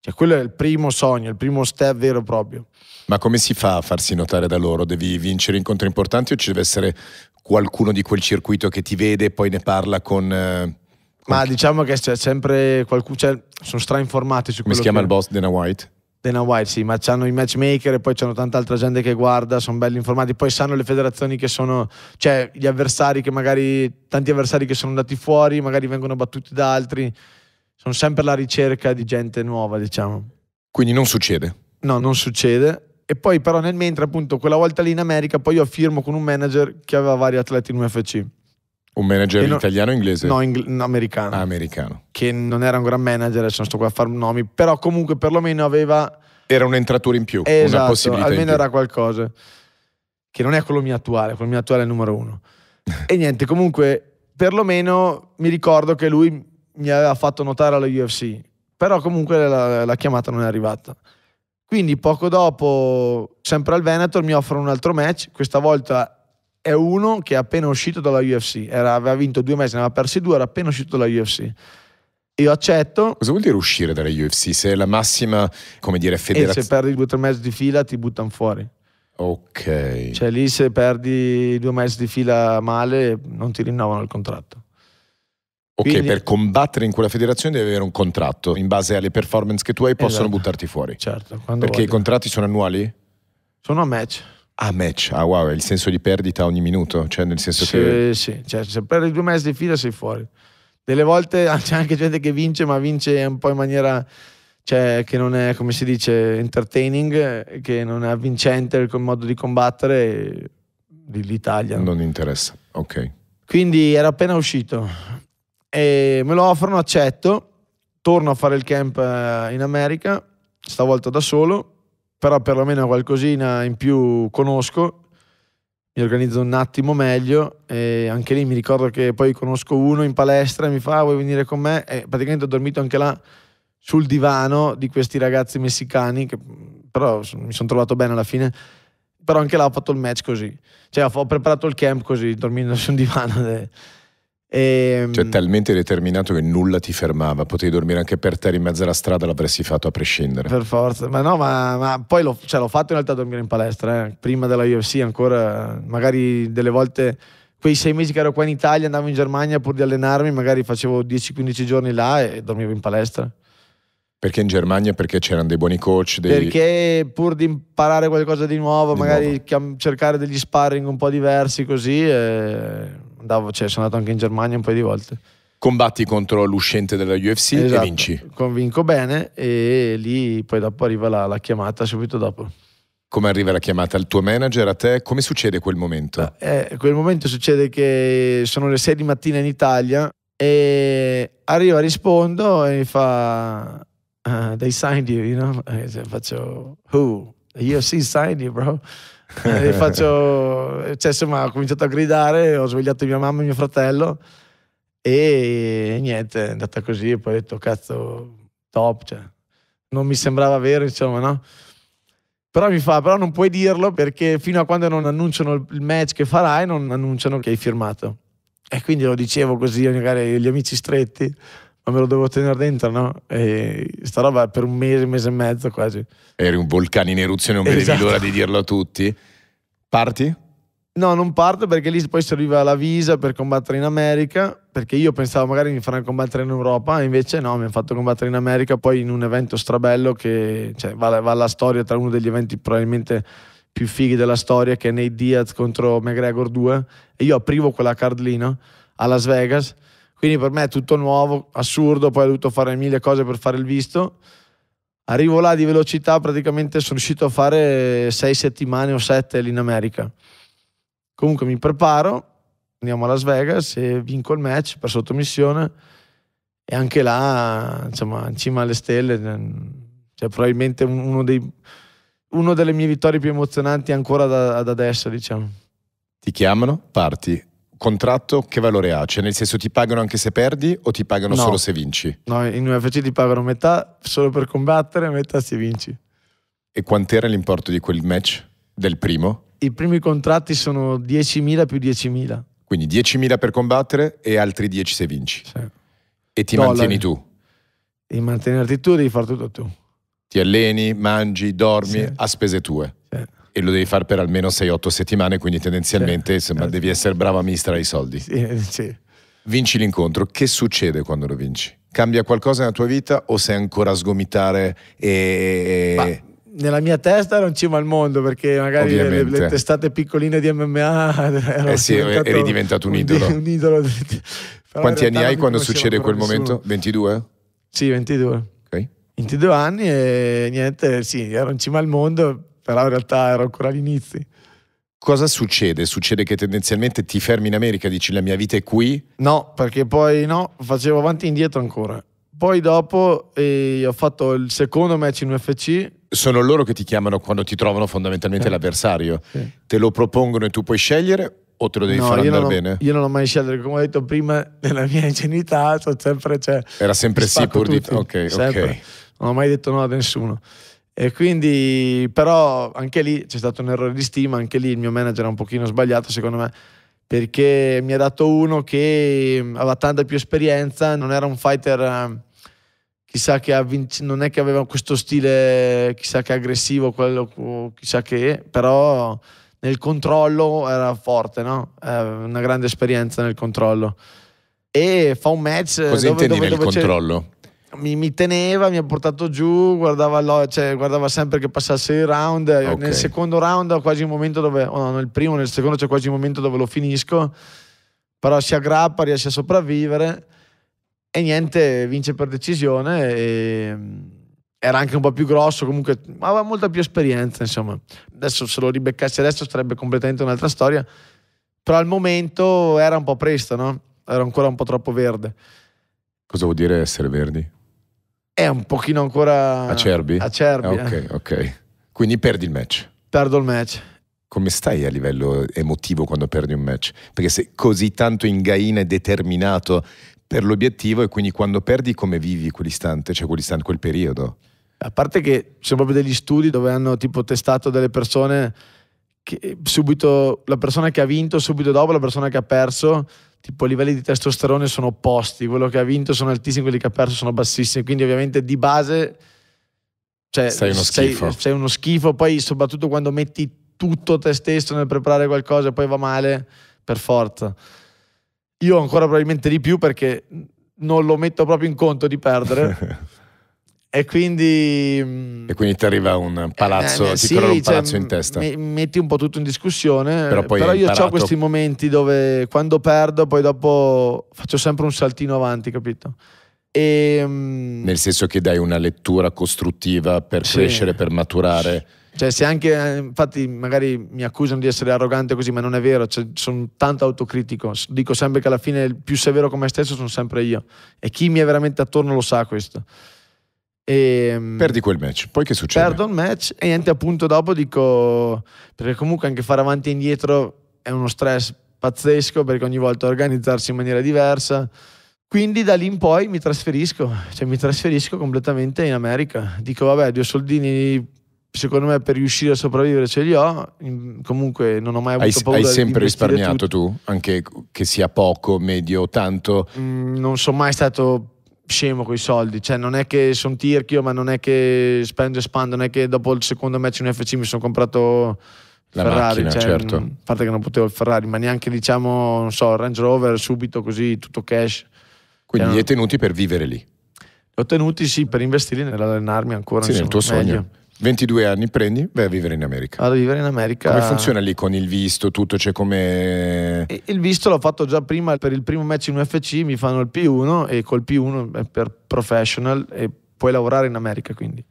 Cioè, quello è il primo sogno, il primo step vero e proprio. Ma come si fa a farsi notare da loro? Devi vincere incontri importanti o ci deve essere qualcuno di quel circuito che ti vede e poi ne parla con... Eh, Ma diciamo che c'è sempre qualcuno... Cioè, sono strainformati su questo. quello Come si chiama che... il boss Dana White? Dana White, sì, ma hanno i matchmaker e poi c'hanno tanta altra gente che guarda, sono belli informati, poi sanno le federazioni che sono, cioè gli avversari che magari, tanti avversari che sono andati fuori, magari vengono battuti da altri, sono sempre alla ricerca di gente nuova, diciamo. Quindi non succede? No, non succede. E poi però nel mentre appunto quella volta lì in America poi io firmo con un manager che aveva vari atleti in UFC. Un manager non, italiano o inglese? No, ingl- americano. Ah, americano. Che non era un gran manager, adesso non sto qua a fare nomi, però comunque perlomeno aveva... Era un'entratura in più, esatto, una possibilità almeno era qualcosa. Che non è quello mio attuale, quello mio attuale è il numero uno. <laughs> e niente, comunque perlomeno mi ricordo che lui mi aveva fatto notare alla UFC, però comunque la, la chiamata non è arrivata. Quindi poco dopo, sempre al Venator, mi offrono un altro match, questa volta è uno che è appena uscito dalla UFC, era, aveva vinto due mesi, ne aveva persi due, era appena uscito dalla UFC. Io accetto. Cosa vuol dire uscire dalla UFC? Se è la massima, come dire, eh, federazione. E se perdi due o tre mesi di fila ti buttano fuori. Ok. Cioè lì se perdi due mesi di fila male non ti rinnovano il contratto. Ok, Quindi... per combattere in quella federazione devi avere un contratto. In base alle performance che tu hai possono esatto. buttarti fuori. Certo. Perché voglio. i contratti sono annuali? Sono a match. A match. Ah, wow, è il senso di perdita ogni minuto. Cioè, nel senso sì, che... Sì, cioè, se perdi due mesi di fila sei fuori. Delle volte <laughs> c'è anche gente che vince, ma vince un po' in maniera... Cioè, che non è, come si dice, entertaining, che non è avvincente il modo di combattere, l'Italia. Non interessa, ok. Quindi era appena uscito e me lo offrono, accetto, torno a fare il camp eh, in America, stavolta da solo, però perlomeno qualcosina in più conosco, mi organizzo un attimo meglio e anche lì mi ricordo che poi conosco uno in palestra e mi fa ah, vuoi venire con me e praticamente ho dormito anche là sul divano di questi ragazzi messicani che mm, però mi sono trovato bene alla fine però anche là ho fatto il match così cioè ho preparato il camp così dormendo <laughs> su un divano e, ehm, cioè talmente determinato che nulla ti fermava, potevi dormire anche per terra in mezzo alla strada, l'avresti fatto a prescindere. Per forza, ma no, ma, ma poi l'ho, cioè, l'ho, fatto in realtà dormire in palestra, eh. prima della UFC ancora, magari delle volte quei sei mesi che ero qua in Italia andavo in Germania pur di allenarmi, magari facevo 10-15 giorni là e dormivo in palestra. Perché in Germania? Perché c'erano dei buoni coach? Dei... Perché pur di imparare qualcosa di nuovo, di magari nuovo. cercare degli sparring un po' diversi così. E eh, andavo, cioè, sono andato anche in Germania un paio di volte. Combatti contro l'uscente della UFC esatto, e vinci. Convinco bene e lì poi dopo arriva la, la chiamata subito dopo. Come arriva la chiamata al tuo manager, a te? Come succede quel momento? Ah, eh, quel momento succede che sono le 6 di mattina in Italia e arriva, rispondo e mi fa uh, ah, they signed you, you know? Eh, e faccio who? Io sì, signed you, bro. <laughs> e faccio, cioè, insomma, ho cominciato a gridare, ho svegliato mia mamma e mio fratello e niente, è andata così e poi ho detto cazzo, top, cioè, non mi sembrava vero, insomma, no? Però mi fa, però non puoi dirlo perché fino a quando non annunciano il match che farai non annunciano che hai firmato. E quindi lo dicevo così magari agli amici stretti ma me lo devo tenere dentro, no? E sta roba è per un mese, un mese e mezzo quasi. Eri un vulcano in eruzione, non esatto. vedevi l'ora di dirlo a tutti. Parti? No, non parto perché lì poi serviva la visa per combattere in America, perché io pensavo magari mi faranno combattere in Europa, invece no, mi hanno fatto combattere in America poi in un evento strabello che cioè, va, va alla storia tra uno degli eventi probabilmente più fighi della storia che è Nate Diaz contro McGregor 2 e io aprivo quella card lì no? a Las Vegas quindi per me è tutto nuovo, assurdo, poi ho dovuto fare mille cose per fare il visto. Arrivo là di velocità, praticamente sono riuscito a fare sei settimane o sette lì in America. Comunque mi preparo, andiamo a Las Vegas e vinco il match per sottomissione e anche là, insomma, in cima alle stelle, cioè probabilmente uno dei, una delle mie vittorie più emozionanti ancora da, ad adesso, diciamo. Ti chiamano, parti, contratto che valore ha? Cioè nel senso ti pagano anche se perdi o ti pagano no. solo se vinci? No, in UFC ti pagano metà solo per combattere e metà se vinci. E quant'era l'importo di quel match? Del primo? I primi contratti sono 10.000 più 10.000. Quindi 10.000 per combattere e altri 10 se vinci. Sì. E ti Dollari. mantieni tu? E mantenerti tu devi fare tutto tu. Ti alleni, mangi, dormi sì. a spese tue e lo devi fare per almeno 6-8 settimane, quindi tendenzialmente eh, sembra, devi essere bravo a amministrare i soldi. Sì, eh, sì. Vinci l'incontro, che succede quando lo vinci? Cambia qualcosa nella tua vita o sei ancora a sgomitare e... Ma nella mia testa non cima al mondo perché magari le, le, testate piccoline di MMA <laughs> eh, eh sì, eri diventato un idolo, un, un idolo. <laughs> quanti anni hai quando succede quel nessuno. momento? 22? sì 22 okay. 22 anni e niente sì ero eh, in cima al mondo però in realtà ero ancora agli inizi. Cosa succede? Succede che tendenzialmente ti fermi in America e dici la mia vita è qui? No, perché poi no, facevo avanti e indietro ancora. Poi dopo eh, ho fatto il secondo match in UFC. Sono loro che ti chiamano quando ti trovano fondamentalmente eh. l'avversario. Sì. Te lo propongono e tu puoi scegliere o te lo devi no, fare andare ho, bene? Io non ho mai scelto, come ho detto prima, nella mia ingenuità, so sempre, cioè, era sempre sì pur di... Ok, sempre. ok. Non ho mai detto no a nessuno. E quindi, però, anche lì c'è stato un errore di stima, anche lì il mio manager ha un pochino sbagliato, secondo me, perché mi ha dato uno che mm, aveva tanta più esperienza, non era un fighter ehm, chissà che avvinc- non è che aveva questo stile chissà che aggressivo, quello chissà che, però nel controllo era forte, no? una grande esperienza nel controllo. E fa un match... Cosa dove, intendi dove, nel dove controllo? mi, mi, teneva, mi ha portato giù, guardava, lo, cioè, guardava sempre che passasse il round. Okay. Nel secondo round ho quasi un momento dove, oh no, nel primo, nel secondo c'è quasi un momento dove lo finisco, però si aggrappa, riesce a sopravvivere e niente, vince per decisione. E mm, era anche un po' più grosso, comunque aveva molta più esperienza, insomma. Adesso se lo ribeccassi adesso sarebbe completamente un'altra storia, però al momento era un po' presto, no? Era ancora un po' troppo verde. Cosa vuol dire essere verdi? è un pochino ancora acerbi. acerbi ah, ok, eh. ok. Quindi perdi il match. Perdo il match. Come stai a livello emotivo quando perdi un match? Perché sei così tanto in gaina e determinato per l'obiettivo e quindi quando perdi come vivi quell'istante, cioè quell'istante, quel periodo? A parte che ci sono proprio degli studi dove hanno tipo testato delle persone che subito, la persona che ha vinto subito dopo la persona che ha perso tipo i livelli di testosterone sono opposti, quello che ha vinto sono altissimi, quelli che ha perso sono bassissimi, quindi ovviamente di base cioè, sei, uno sei, sei, uno schifo, poi soprattutto quando metti tutto te stesso nel preparare qualcosa e poi va male, per forza. Io ancora probabilmente di più perché non lo metto proprio in conto di perdere. <laughs> E quindi, mm, e quindi ti arriva un eh, palazzo, eh, sì, ti un cioè, palazzo in testa. Metti un po' tutto in discussione. Però, però io ho questi momenti dove quando perdo, poi dopo faccio sempre un saltino avanti, capito? E, mm, Nel senso che dai una lettura costruttiva per sì. crescere, per maturare. Cioè, se anche, eh, infatti, magari mi accusano di essere arrogante così, ma non è vero, cioè, sono tanto autocritico. Dico sempre che alla fine il più severo con me stesso sono sempre io. E chi mi è veramente attorno lo sa questo. E, ehm, Perdi quel match, poi che succede? Perdo il match e niente, appunto dopo dico, perché comunque anche fare avanti e indietro è uno stress pazzesco perché ogni volta organizzarsi in maniera diversa. Quindi da lì in poi mi trasferisco, cioè mi trasferisco completamente in America. Dico vabbè, due soldini secondo me per riuscire a sopravvivere ce li ho, comunque non ho mai avuto hai, paura. Hai sempre risparmiato tutto. tu, anche che sia poco, medio, tanto? Mm, non sono mai stato scemo con i soldi, cioè non è che sono tirchio, ma non è che spendo e spando, non è che dopo il secondo match in FC mi sono comprato la Ferrari, macchina, cioè, certo. A parte che non potevo il Ferrari, ma neanche diciamo, non so, Range Rover subito così, tutto cash. Quindi cioè, li hai tenuti per vivere lì? Li ho tenuti sì, per investire nell'allenarmi ancora. Sì, insomma, nel tuo sogno. Meglio. 22 anni prendi, vai a vivere in America. Vado a vivere in America. Come funziona lì con il visto, tutto c'è cioè come... Il visto l'ho fatto già prima, per il primo match in UFC mi fanno il P1 e col P1 è per professional e puoi lavorare in America quindi.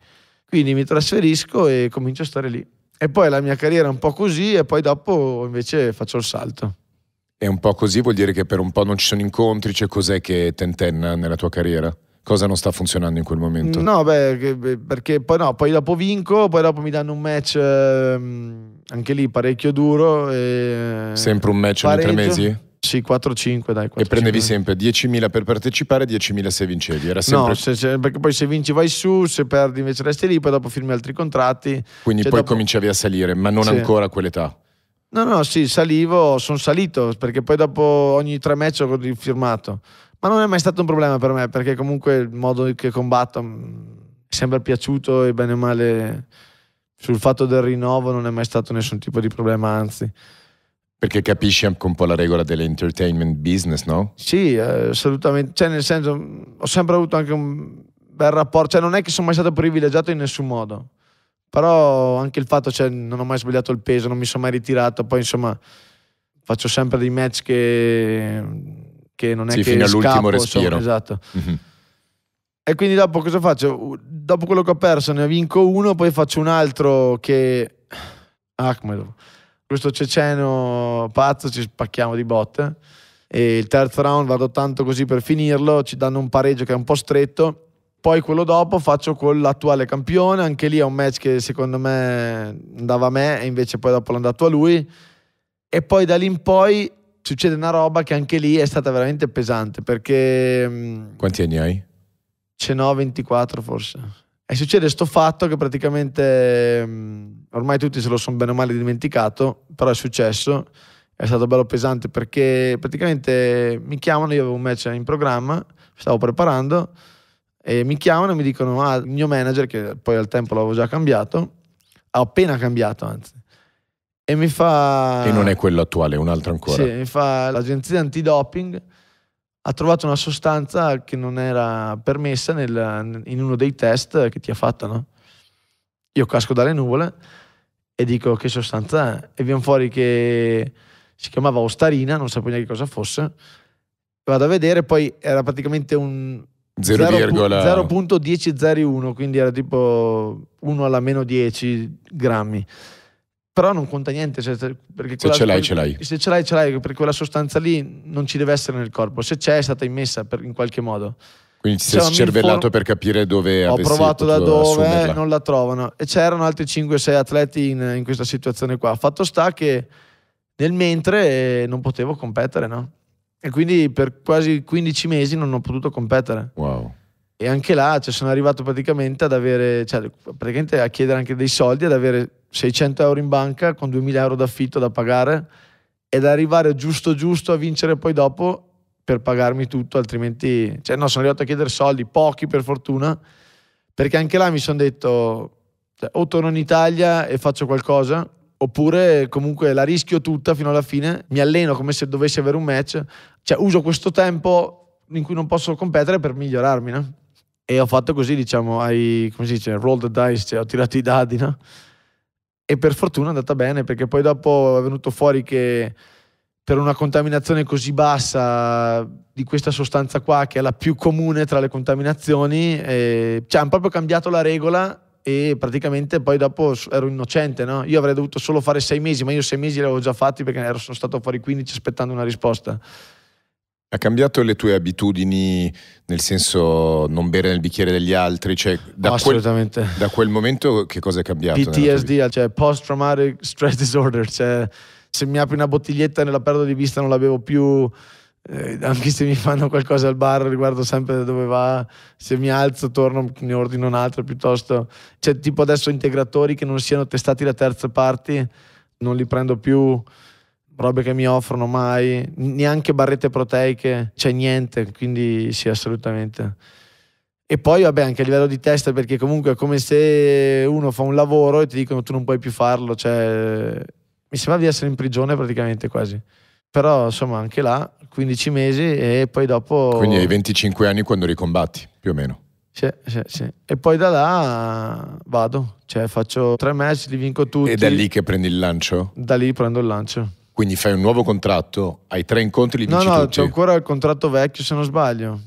Quindi mi trasferisco e comincio a stare lì. E poi la mia carriera è un po' così e poi dopo invece faccio il salto. È un po' così vuol dire che per un po' non ci sono incontri, c'è cioè cos'è che tentenna nella tua carriera? cosa non sta funzionando in quel momento? No, beh, perché poi, no, poi dopo vinco, poi dopo mi danno un match ehm, anche lì parecchio duro. E, sempre un match ogni tre mesi? Sì, 4-5 dai. 4, e prendevi sempre 10.000 per partecipare, 10.000 se vincevi. Era sempre... No, se, se, perché poi se vinci vai su, se perdi invece resti lì, poi dopo firmi altri contratti. Quindi cioè, poi dopo... cominciavi a salire, ma non sì. ancora a quell'età. No, no, sì, salivo, sono salito perché poi dopo ogni tre match ho firmato ma non è mai stato un problema per me perché comunque il modo che combatto mm, mi è sempre piaciuto e bene o male sul fatto del rinnovo non è mai stato nessun tipo di problema, anzi. Perché capisci anche un po' la regola dell'entertainment business, no? Sì, eh, assolutamente. Cioè, nel senso, ho sempre avuto anche un bel rapporto. Cioè, non è che sono mai stato privilegiato in nessun modo. Però anche il fatto, cioè, non ho mai sbagliato il peso, non mi sono mai ritirato. Poi, insomma, faccio sempre dei match che che non è sì, che fino scappo, all'ultimo respiro. Insomma, esatto. Mm-hmm. E quindi dopo cosa faccio? Dopo quello che ho perso ne vinco uno, poi faccio un altro che... Akhmedov. Questo ceceno pazzo ci spacchiamo di botte. E il terzo round vado tanto così per finirlo, ci danno un pareggio che è un po' stretto. Poi quello dopo faccio con l'attuale campione, anche lì è un match che secondo me andava a me e invece poi dopo l'ho andato a lui. E poi da lì in poi succede una roba che anche lì è stata veramente pesante perché... Mm, Quanti anni hai? Ce n'ho 24 forse. E succede sto fatto che praticamente mm, ormai tutti se lo sono bene o male dimenticato, però è successo, è stato bello pesante perché praticamente mi chiamano, io avevo un match in programma, stavo preparando, e mi chiamano e mi dicono, ah, il mio manager, che poi al tempo l'avevo già cambiato, ha appena cambiato anzi, e mi fa... E non è quello attuale, è un altro ancora. Sì, mi fa l'agenzia antidoping ha trovato una sostanza che non era permessa nel, in uno dei test che ti ha fatto, no? Io casco dalle nuvole e dico che sostanza è? E viene fuori che si chiamava Ostarina, non sapevo neanche cosa fosse. Vado a vedere, poi era praticamente un 0,1001, quindi era tipo 1 alla meno 10 grammi però non conta niente. Cioè, perché se ce l'hai, ce l'hai. Se ce l'hai, ce l'hai, perché quella sostanza lì non ci deve essere nel corpo. Se c'è, è stata immessa per, in qualche modo. Quindi ti sei cervellato inform- per capire dove Ho provato da dove, assumerla. non la trovano. E c'erano altri 5-6 atleti in, in, questa situazione qua. Fatto sta che nel mentre eh, non potevo competere, no? E quindi per quasi 15 mesi non ho potuto competere. Wow e anche là cioè, sono arrivato praticamente ad avere, cioè, praticamente a chiedere anche dei soldi, ad avere 600 euro in banca con 2000 euro d'affitto da pagare ed arrivare giusto giusto a vincere poi dopo per pagarmi tutto, altrimenti... Cioè no, sono arrivato a chiedere soldi, pochi per fortuna, perché anche là mi sono detto cioè, o torno in Italia e faccio qualcosa, oppure comunque la rischio tutta fino alla fine, mi alleno come se dovessi avere un match, cioè uso questo tempo in cui non posso competere per migliorarmi, no? E ho fatto così, diciamo, ai, come si dice, roll the dice, cioè ho tirato i dadi, no? E per fortuna è andata bene, perché poi dopo è venuto fuori che per una contaminazione così bassa di questa sostanza qua, che è la più comune tra le contaminazioni, eh, cioè hanno proprio cambiato la regola e praticamente poi dopo ero innocente, no? Io avrei dovuto solo fare sei mesi, ma io sei mesi li avevo già fatti perché ero, sono stato fuori 15 aspettando una risposta. Ha cambiato le tue abitudini, nel senso non bere nel bicchiere degli altri? Cioè, da Assolutamente. Quel, da quel momento che cosa è cambiato? PTSD, cioè Post Traumatic Stress <laughs> Disorder, cioè se mi apri una bottiglietta nella perdo di vista non la bevo più, eh, anche se mi fanno qualcosa al bar riguardo sempre da dove va, se mi alzo torno ne ordino un'altra piuttosto. Cioè tipo adesso integratori che non siano testati da terze parti, non li prendo più robe che mi offrono mai, neanche barrette proteiche, c'è niente, quindi sì, assolutamente. E poi, vabbè, anche a livello di testa, perché comunque è come se uno fa un lavoro e ti dicono tu non puoi più farlo, cioè mi sembra di essere in prigione praticamente quasi. Però insomma, anche là 15 mesi e poi dopo. Quindi hai 25 anni quando ricombatti, più o meno. Sì, sì, sì. E poi da là vado, cioè faccio tre match, li vinco tutti. E da lì che prendi il lancio? Da lì prendo il lancio. Quindi fai un nuovo contratto, hai tre incontri, li vinci No, no, c'è ancora il contratto vecchio se non sbaglio.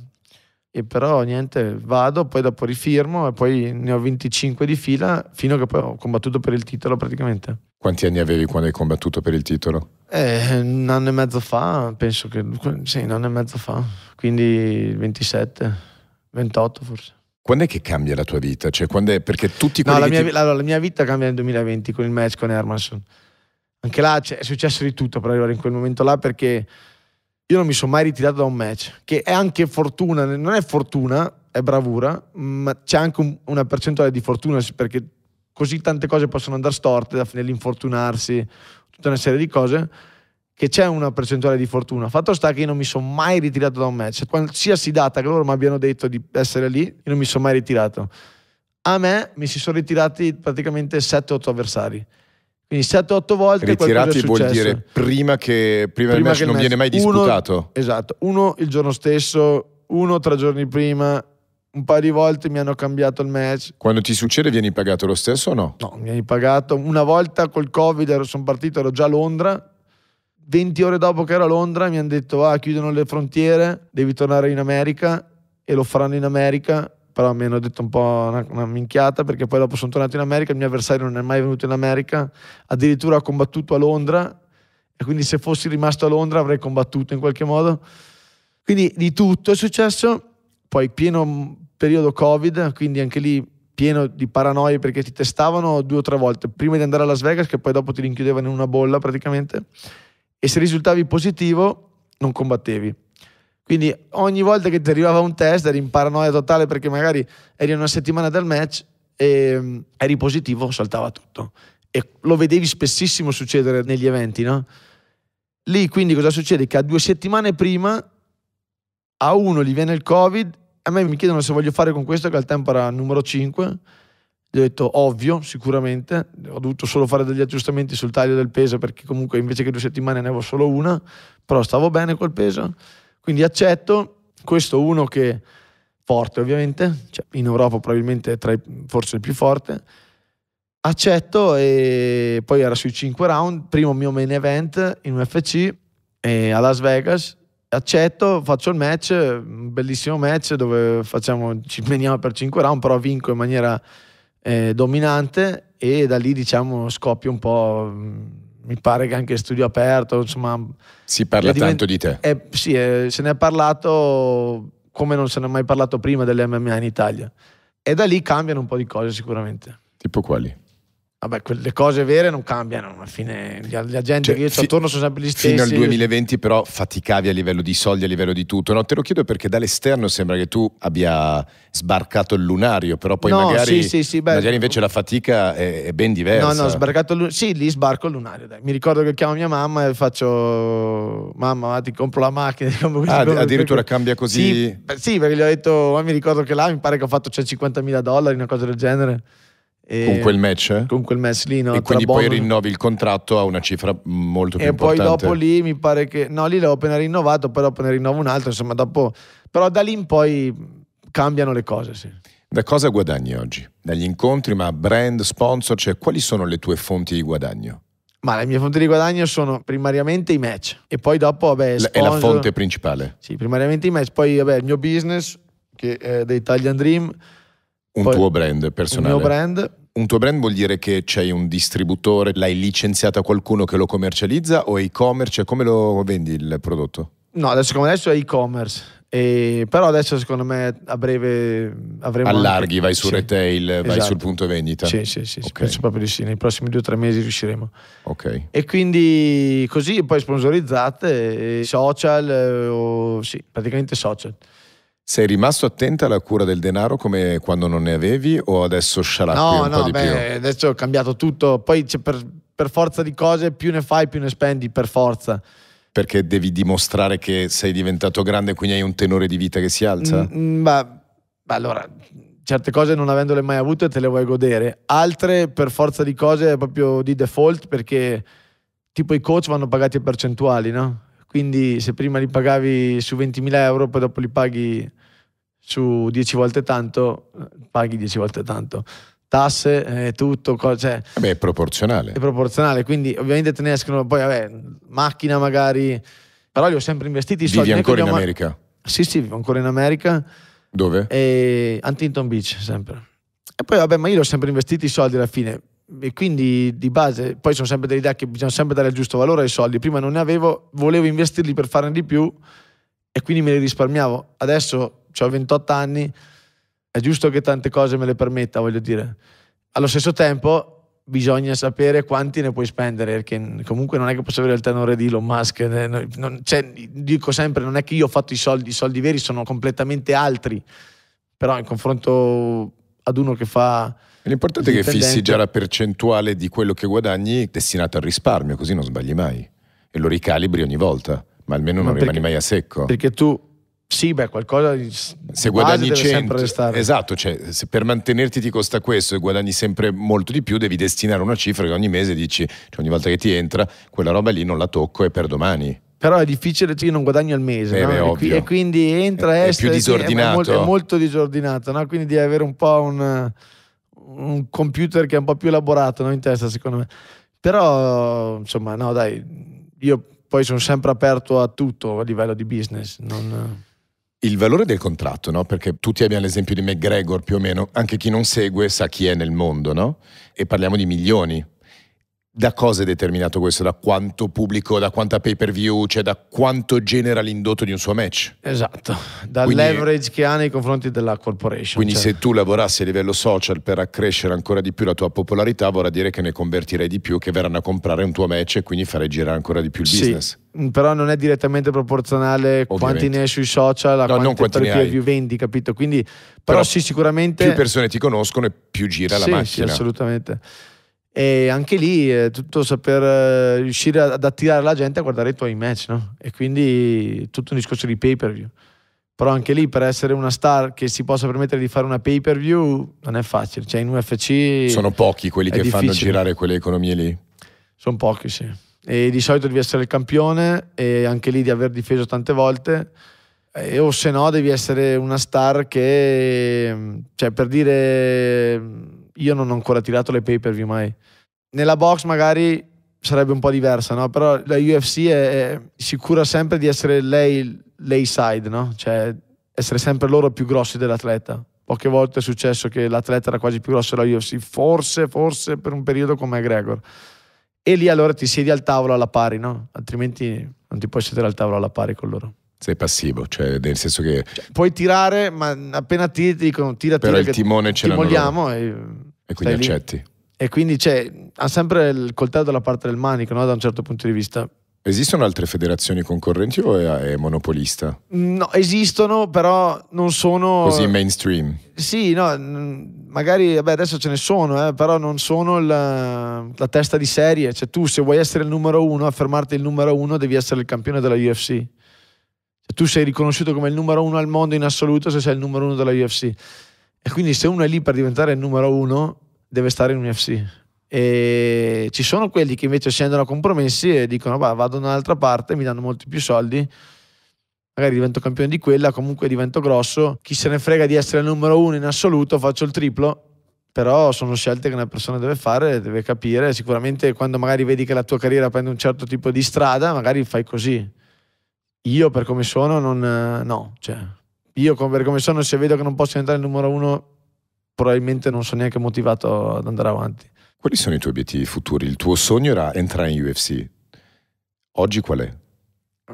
E però niente, vado, poi dopo rifirmo e poi ne ho 25 di fila fino a che poi ho combattuto per il titolo praticamente. Quanti anni avevi quando hai combattuto per il titolo? Eh, un anno e mezzo fa, penso che... Sì, un anno e mezzo fa, quindi 27, 28 forse. Quando è che cambia la tua vita? Cioè, quando è, perché tutti no, la mia, ti... allora, la mia vita cambia nel 2020 con il match con Hermanson anche là è successo di tutto per arrivare in quel momento là perché io non mi sono mai ritirato da un match, che è anche fortuna, non è fortuna, è bravura, ma c'è anche un, una percentuale di fortuna perché così tante cose possono andare storte nell'infortunarsi, tutta una serie di cose, che c'è una percentuale di fortuna. Fatto sta che io non mi sono mai ritirato da un match, cioè qualsiasi data che loro mi abbiano detto di essere lì, io non mi sono mai ritirato. A me mi si sono ritirati praticamente 7-8 avversari. Quindi 7-8 volte. Ritirati vuol dire prima che, prima prima che non viene mai disputato. Uno, esatto, uno il giorno stesso, uno tre giorni prima, un paio di volte mi hanno cambiato il match. Quando ti succede vieni pagato lo stesso o no? No, vieni pagato. Una volta col Covid sono partito, ero già a Londra. 20 ore dopo che ero a Londra mi hanno detto ah chiudono le frontiere, devi tornare in America e lo faranno in America però mi hanno detto un po' una, una, minchiata perché poi dopo sono tornato in America, il mio avversario non è mai venuto in America, addirittura ha combattuto a Londra e quindi se fossi rimasto a Londra avrei combattuto in qualche modo. Quindi di tutto è successo, poi pieno mm, periodo Covid, quindi anche lì pieno di paranoie perché ti testavano due o tre volte prima di andare a Las Vegas che poi dopo ti rinchiudevano in una bolla praticamente e se risultavi positivo non combattevi quindi ogni volta che ti arrivava un test eri in paranoia totale perché magari eri una settimana dal match e mm, eri positivo, saltava tutto. E lo vedevi spessissimo succedere negli eventi, no? Lì quindi cosa succede? Che a due settimane prima a uno gli viene il covid, a me mi chiedono se voglio fare con questo che al tempo era numero 5, gli ho detto ovvio, sicuramente, ho dovuto solo fare degli aggiustamenti sul taglio del peso perché comunque invece che due settimane ne avevo solo una, però stavo bene col peso quindi accetto questo uno che è forte ovviamente, cioè in Europa probabilmente tra i, forse il più forte. Accetto e poi era sui 5 round, primo mio main event in UFC eh, a Las Vegas. Accetto, faccio il match, un bellissimo match dove facciamo, ci veniamo per 5 round, però vinco in maniera eh, dominante e da lì diciamo scoppio un po' mm, mi pare che anche studio aperto, insomma... Si parla divent- tanto di te. È, eh, sì, è, eh, se ne è parlato come non se ne è mai parlato prima delle MMA in Italia. E da lì cambiano un po' di cose sicuramente. Tipo quali? Vabbè, le cose vere non cambiano, alla fine la gente cioè, che io ho attorno sono sempre gli stessi. Fino al 2020 però faticavi a livello di soldi, a livello di tutto. No, te lo chiedo perché dall'esterno sembra che tu abbia sbarcato il lunario, però poi no, magari, sì, sì, sì, beh, magari, invece la fatica è, è ben diversa. No, no, sbarcato il lunario. Sì, lì sbarco il lunario. Dai. Mi ricordo che chiamo mia mamma e faccio mamma, ti compro la macchina. <laughs> Diciamo, ah, addirittura perché... cambia così? Sì, beh, sì, perché gli ho detto, ma mi ricordo che là mi pare che ho fatto cioè, mila dollari, una cosa del genere. E con quel match? Con quel match lì, no? E quindi poi rinnovi il contratto a una cifra molto più e importante. E poi dopo lì mi pare che... No, lì l'ho appena rinnovato, poi dopo ne rinnovo un altro, insomma, dopo... Però da lì in poi cambiano le cose, sì. Da cosa guadagni oggi? Dagli incontri, ma brand, sponsor, cioè quali sono le tue fonti di guadagno? Ma le mie fonti di guadagno sono primariamente i match e poi dopo, vabbè, sponsor, È la fonte principale? Sì, primariamente i match, poi vabbè, il mio business, che è eh, The Italian Dream. Un poi, tuo brand personale? Il mio brand, un tuo brand vuol dire che c'hai un distributore, l'hai licenziato a qualcuno che lo commercializza o e-commerce? Cioè, come lo vendi il prodotto? No, adesso come adesso è e-commerce. E, però adesso secondo me a breve avremo allarghi, anche... vai su sì, retail, esatto. vai sul esatto. punto vendita. Sì, sì, sì, okay. penso proprio di sì, nei prossimi due o tre mesi riusciremo. Ok. E quindi così poi sponsorizzate eh, social eh, o sì, praticamente social. Sei rimasto attento alla cura del denaro come quando non ne avevi o adesso scialacqui no, un no, po' di beh, più? adesso ho cambiato tutto. Poi per, per forza di cose più ne fai più ne spendi, per forza perché devi dimostrare che sei diventato grande e quindi hai un tenore di vita che si alza? Mm, mm, ma, ma, allora, certe cose non avendole mai avute te le vuoi godere, altre per forza di cose è proprio di default perché tipo i coach vanno pagati a percentuali, no? Quindi se prima li pagavi su 20.000 euro, poi dopo li paghi su 10 volte tanto eh, paghi 10 volte tanto. Tasse, eh, tutto. Cioè, Beh, è proporzionale. È proporzionale, quindi ovviamente te ne escono poi, vabbè, macchina magari, però li ho sempre investiti. I soldi. Vivi ancora abbiamo... in America? Sì, sì, vivo ancora in America. Dove? E... Huntington Beach, sempre. E poi, vabbè, ma io li ho sempre investiti i soldi alla fine. E quindi di base, poi sono sempre delle idee che bisogna sempre dare il giusto valore ai soldi. Prima non ne avevo, volevo investirli per farne di più e quindi me li risparmiavo. Adesso cioè, ho 28 anni, è giusto che tante cose me le permetta, voglio dire. Allo stesso tempo bisogna sapere quanti ne puoi spendere, perché comunque non è che posso avere il tenore di Elon Musk. Eh, non, cioè, dico sempre, non è che io ho fatto i soldi, i soldi veri sono completamente altri, però in confronto ad uno che fa... L'importante è che fissi già la percentuale di quello che guadagni destinato al risparmio, così non sbagli mai. E lo ricalibri ogni volta, ma almeno non ma perché, rimani mai a secco. Perché tu sì, beh, qualcosa di se guadagni 100, esatto, cioè, se per mantenerti ti costa questo e guadagni sempre molto di più, devi destinare una cifra che ogni mese dici, cioè ogni volta che ti entra, quella roba lì non la tocco e per domani. Però è difficile, cioè, io non guadagno al mese, eh, no? beh, e, e, quindi entra, è, esce, eh, è più disordinato. È, molto, è molto disordinato, no? quindi devi avere un po' un, un, computer che è un po' più elaborato no? in testa, secondo me. Però, insomma, no, dai, io poi sono sempre aperto a tutto a livello di business. Non il valore del contratto, no? Perché tutti abbiamo l'esempio di McGregor più o meno, anche chi non segue sa chi è nel mondo, no? E parliamo di milioni da cosa è determinato questo? Da quanto pubblico, da quanta pay per view, cioè da quanto genera l'indotto di un suo match? Esatto, dall'average che ha nei confronti della corporation. Quindi cioè. se tu lavorassi a livello social per accrescere ancora di più la tua popolarità, vorrà dire che ne convertirei di più, che verranno a comprare un tuo match e quindi farei girare ancora di più il sì. business mm, però non è direttamente proporzionale Ovviamente. quanti ne hai sui social a no, non quanti per più vendi, capito? Quindi, però, però, sì, sicuramente più persone ti conoscono e più gira sì, la macchina. Sì, assolutamente. E anche lì è eh, tutto saper eh, riuscire ad attirare la gente a guardare i tuoi match, no? E quindi tutto un discorso di pay per view. Però anche lì per essere una star che si possa permettere di fare una pay per view non è facile. Cioè in UFC. Sono pochi quelli che difficile. fanno girare quelle economie lì? Sono pochi, sì. E di solito devi essere il campione e anche lì di aver difeso tante volte. E, o se no devi essere una star che, cioè per dire io non ho ancora tirato le pay per view mai. Nella box magari sarebbe un po' diversa, no? Però la UFC è, è, si sempre di essere lei, lei side, no? Cioè essere sempre loro più grossi dell'atleta. Poche volte è successo che l'atleta era quasi più grosso della UFC, forse, forse per un periodo come Gregor. E lì allora ti siedi al tavolo alla pari, no? Altrimenti non ti puoi sedere al tavolo alla pari con loro. Sei passivo, cioè nel senso che... Cioè, puoi tirare, ma appena tiri ti dicono tira, tira. Però il timone ce l'hanno. Ti e e quindi accetti. E quindi cioè, ha sempre il coltello dalla parte del manico, no? da un certo punto di vista. Esistono altre federazioni concorrenti o è, monopolista? No, esistono, però non sono... Così mainstream? Sì, no, magari vabbè, adesso ce ne sono, eh, però non sono la, la, testa di serie. Cioè tu se vuoi essere il numero uno, affermarti il numero uno, devi essere il campione della UFC. Cioè, tu sei riconosciuto come il numero uno al mondo in assoluto se sei il numero uno della UFC. E quindi se uno è lì per diventare il numero uno, deve stare in UFC. E ci sono quelli che invece scendono a compromessi e dicono bah, vado da un'altra parte, mi danno molti più soldi, magari divento campione di quella, comunque divento grosso, chi se ne frega di essere il numero uno in assoluto, faccio il triplo. Però sono scelte che una persona deve fare, deve capire. Sicuramente quando magari vedi che la tua carriera prende un certo tipo di strada, magari fai così. Io per come sono non... no, cioè io per come sono, se vedo che non posso entrare in numero uno, probabilmente non sono neanche motivato ad andare avanti. Quali sono i tuoi obiettivi futuri? Il tuo sogno era entrare in UFC. Oggi qual è?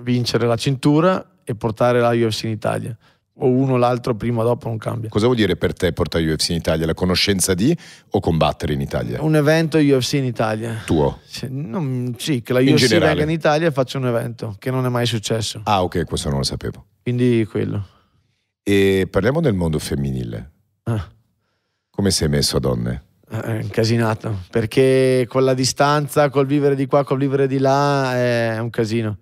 Vincere la cintura e portare la UFC in Italia. O uno o l'altro, prima o dopo, non cambia. Cosa vuol dire per te portare UFC in Italia? La conoscenza di o combattere in Italia? Un evento UFC in Italia. Tuo? Se, non, sì, che la UFC generale. venga in Italia e faccia un evento, che non è mai successo. Ah, ok, questo non lo sapevo. Quindi quello. E parliamo del mondo femminile. Ah. Come sei messo a donne? Eh, è incasinato, perché con la distanza, col vivere di qua, col vivere di là, è un casino.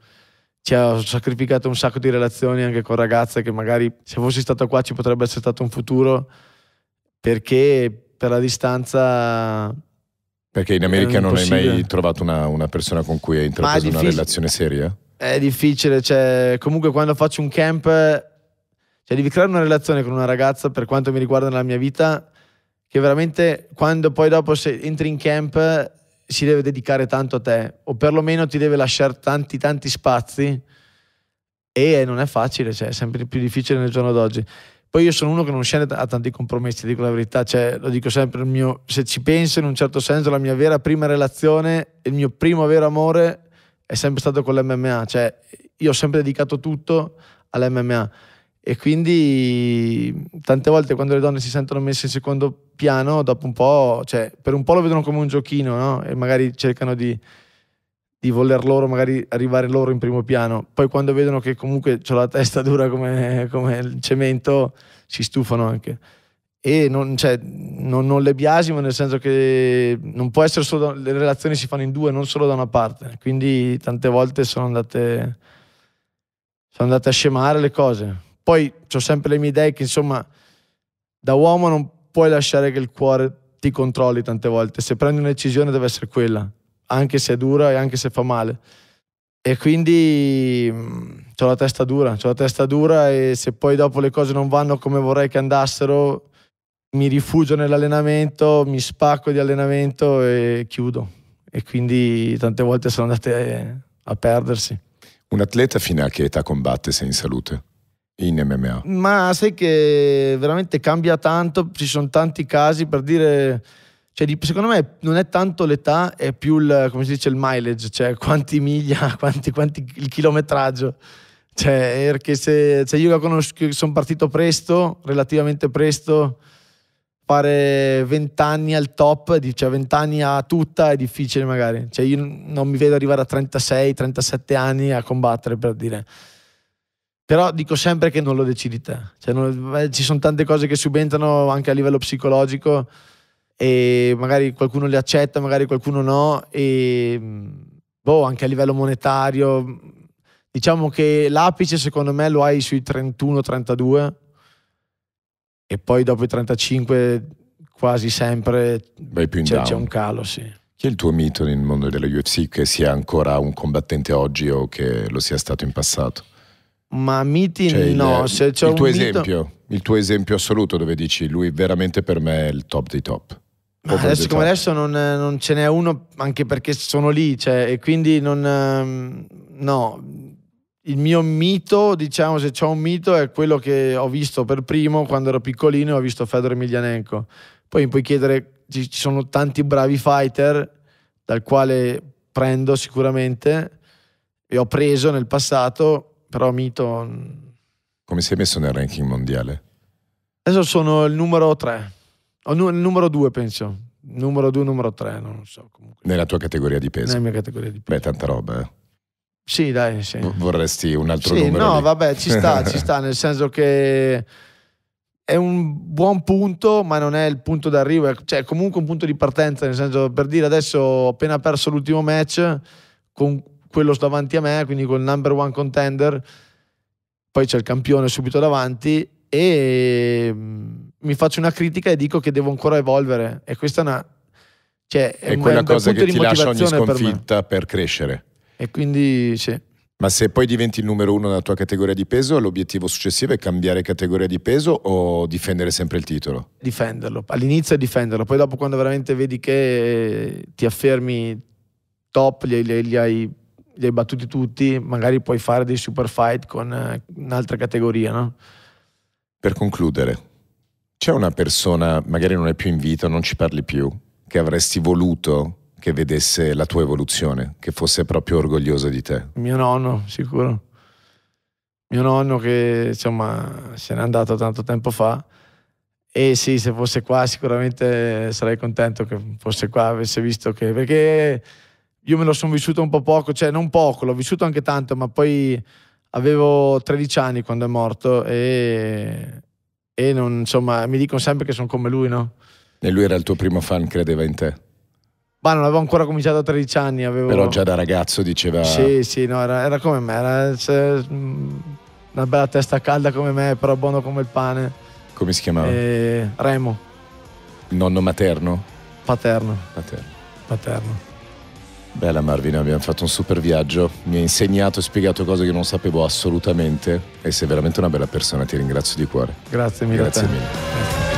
Ci ho sacrificato un sacco di relazioni anche con ragazze che magari se fossi stato qua ci potrebbe essere stato un futuro, perché per la distanza... Perché in America non hai mai trovato una, una persona con cui hai intrapreso una relazione seria? È difficile, cioè, comunque quando faccio un camp cioè devi creare una relazione con una ragazza, per quanto mi riguarda nella mia vita, che veramente quando poi dopo entri in camp si deve dedicare tanto a te, o perlomeno ti deve lasciare tanti tanti spazi e non è facile, cioè è sempre più difficile nel giorno d'oggi. Poi io sono uno che non scende a tanti compromessi, dico la verità, cioè, lo dico sempre, mio, se ci penso in un certo senso la mia vera prima relazione, il mio primo vero amore è sempre stato con l'MMA, cioè io ho sempre dedicato tutto all'MMA. E quindi tante volte quando le donne si sentono messe in secondo piano, dopo un po', cioè per un po' lo vedono come un giochino, no? E magari cercano di, di voler loro magari arrivare loro in primo piano. Poi quando vedono che comunque ho la testa <laughs> dura come, come il cemento, si stufano anche. E non, cioè, non, non, le biasimo nel senso che non può essere solo, le relazioni si fanno in due, non solo da una parte. Quindi tante volte sono andate, sono andate a scemare le cose. Poi ho sempre le mie idee che insomma da uomo non puoi lasciare che il cuore ti controlli tante volte. Se prendi una decisione deve essere quella, anche se è dura e anche se fa male. E quindi mm, ho la testa dura, ho la testa dura e se poi dopo le cose non vanno come vorrei che andassero, mi rifugio nell'allenamento, mi spacco di allenamento e chiudo. E quindi tante volte sono andate a perdersi. Un atleta fino a che età combatte se in salute? in MMA? Ma sai che veramente cambia tanto, ci sono tanti casi per dire... Cioè, secondo me non è tanto l'età, è più il, come si dice, il mileage, cioè quanti miglia, <laughs> quanti, quanti il chilometraggio. Cioè, perché se cioè io sono partito presto, relativamente presto, fare 20 anni al top, cioè 20 anni a tutta è difficile magari. Cioè io non mi vedo arrivare a 36, 37 anni a combattere per dire. Però dico sempre che non lo decidi te. Cioè, non, beh, ci sono tante cose che subentrano anche a livello psicologico e magari qualcuno le accetta, magari qualcuno no. E mm, boh, anche a livello monetario. Mm, diciamo che l'apice secondo me lo hai sui 31-32 e poi dopo i 35 quasi sempre c'è, c'è un calo, sì. Chi è il tuo mito nel mondo della UFC che sia ancora un combattente oggi o che lo sia stato in passato? Ma miti cioè, no, il, eh, se c'è il tuo mito... esempio, il tuo esempio assoluto dove dici lui veramente per me è il top dei top. Ma adesso come top. adesso non, eh, non, ce n'è uno anche perché sono lì, cioè, e quindi non... Ehm, no, il mio mito, diciamo, se c'è un mito, è quello che ho visto per primo quando ero piccolino e ho visto Fedor Emelianenko. Poi mi puoi chiedere, ci sono tanti bravi fighter dal quale prendo sicuramente e ho preso nel passato però Mito... Mm. Come si è messo nel ranking mondiale? Adesso sono il numero 3. O il numero 2 penso. Numero 2, numero 3, non lo so. Comunque. Nella tua categoria di peso? Nella mia categoria di peso. Beh, tanta roba, eh. Sì, dai, sì. Vorresti un altro sì, numero? No, lì. vabbè, ci sta, <laughs> ci sta, nel senso che è un buon punto, ma non è il punto d'arrivo, è, cioè comunque un punto di partenza, nel senso per dire adesso ho appena perso l'ultimo match con quello davanti a me, quindi col number one contender, poi c'è il campione subito davanti e mm, mi faccio una critica e dico che devo ancora evolvere e questa è una... Cioè, è, è quella cosa che ti lascia ogni sconfitta per, per crescere. E quindi sì. Ma se poi diventi il numero uno nella tua categoria di peso, l'obiettivo successivo è cambiare categoria di peso o difendere sempre il titolo? Difenderlo. All'inizio è difenderlo, poi dopo quando veramente vedi che ti affermi top, li, li, li hai li hai battuti tutti, magari puoi fare dei super fight con eh, un'altra categoria, no? Per concludere, c'è una persona, magari non è più in vita, non ci parli più, che avresti voluto che vedesse la tua evoluzione, che fosse proprio orgogliosa di te? Mio nonno, sicuro. Mio nonno che insomma se n'è andato tanto tempo fa e sì, se fosse qua sicuramente sarei contento che fosse qua, avesse visto che... perché io me lo sono vissuto un po' poco, cioè non poco, l'ho vissuto anche tanto, ma poi avevo 13 anni quando è morto e, e non, insomma, mi dicono sempre che sono come lui, no? E lui era il tuo primo fan, credeva in te? Ma non avevo ancora cominciato a 13 anni, avevo... Però già da ragazzo diceva... Sì, sì, no, era, era come me, era cioè, mm, una bella testa calda come me, però buono come il pane. Come si chiamava? E... Remo. Nonno materno? Paterno. Paterno. Paterno. Bella Marvin, abbiamo fatto un super viaggio, mi ha insegnato e spiegato cose che non sapevo assolutamente e sei veramente una bella persona, ti ringrazio di cuore. Grazie mille. Grazie mille.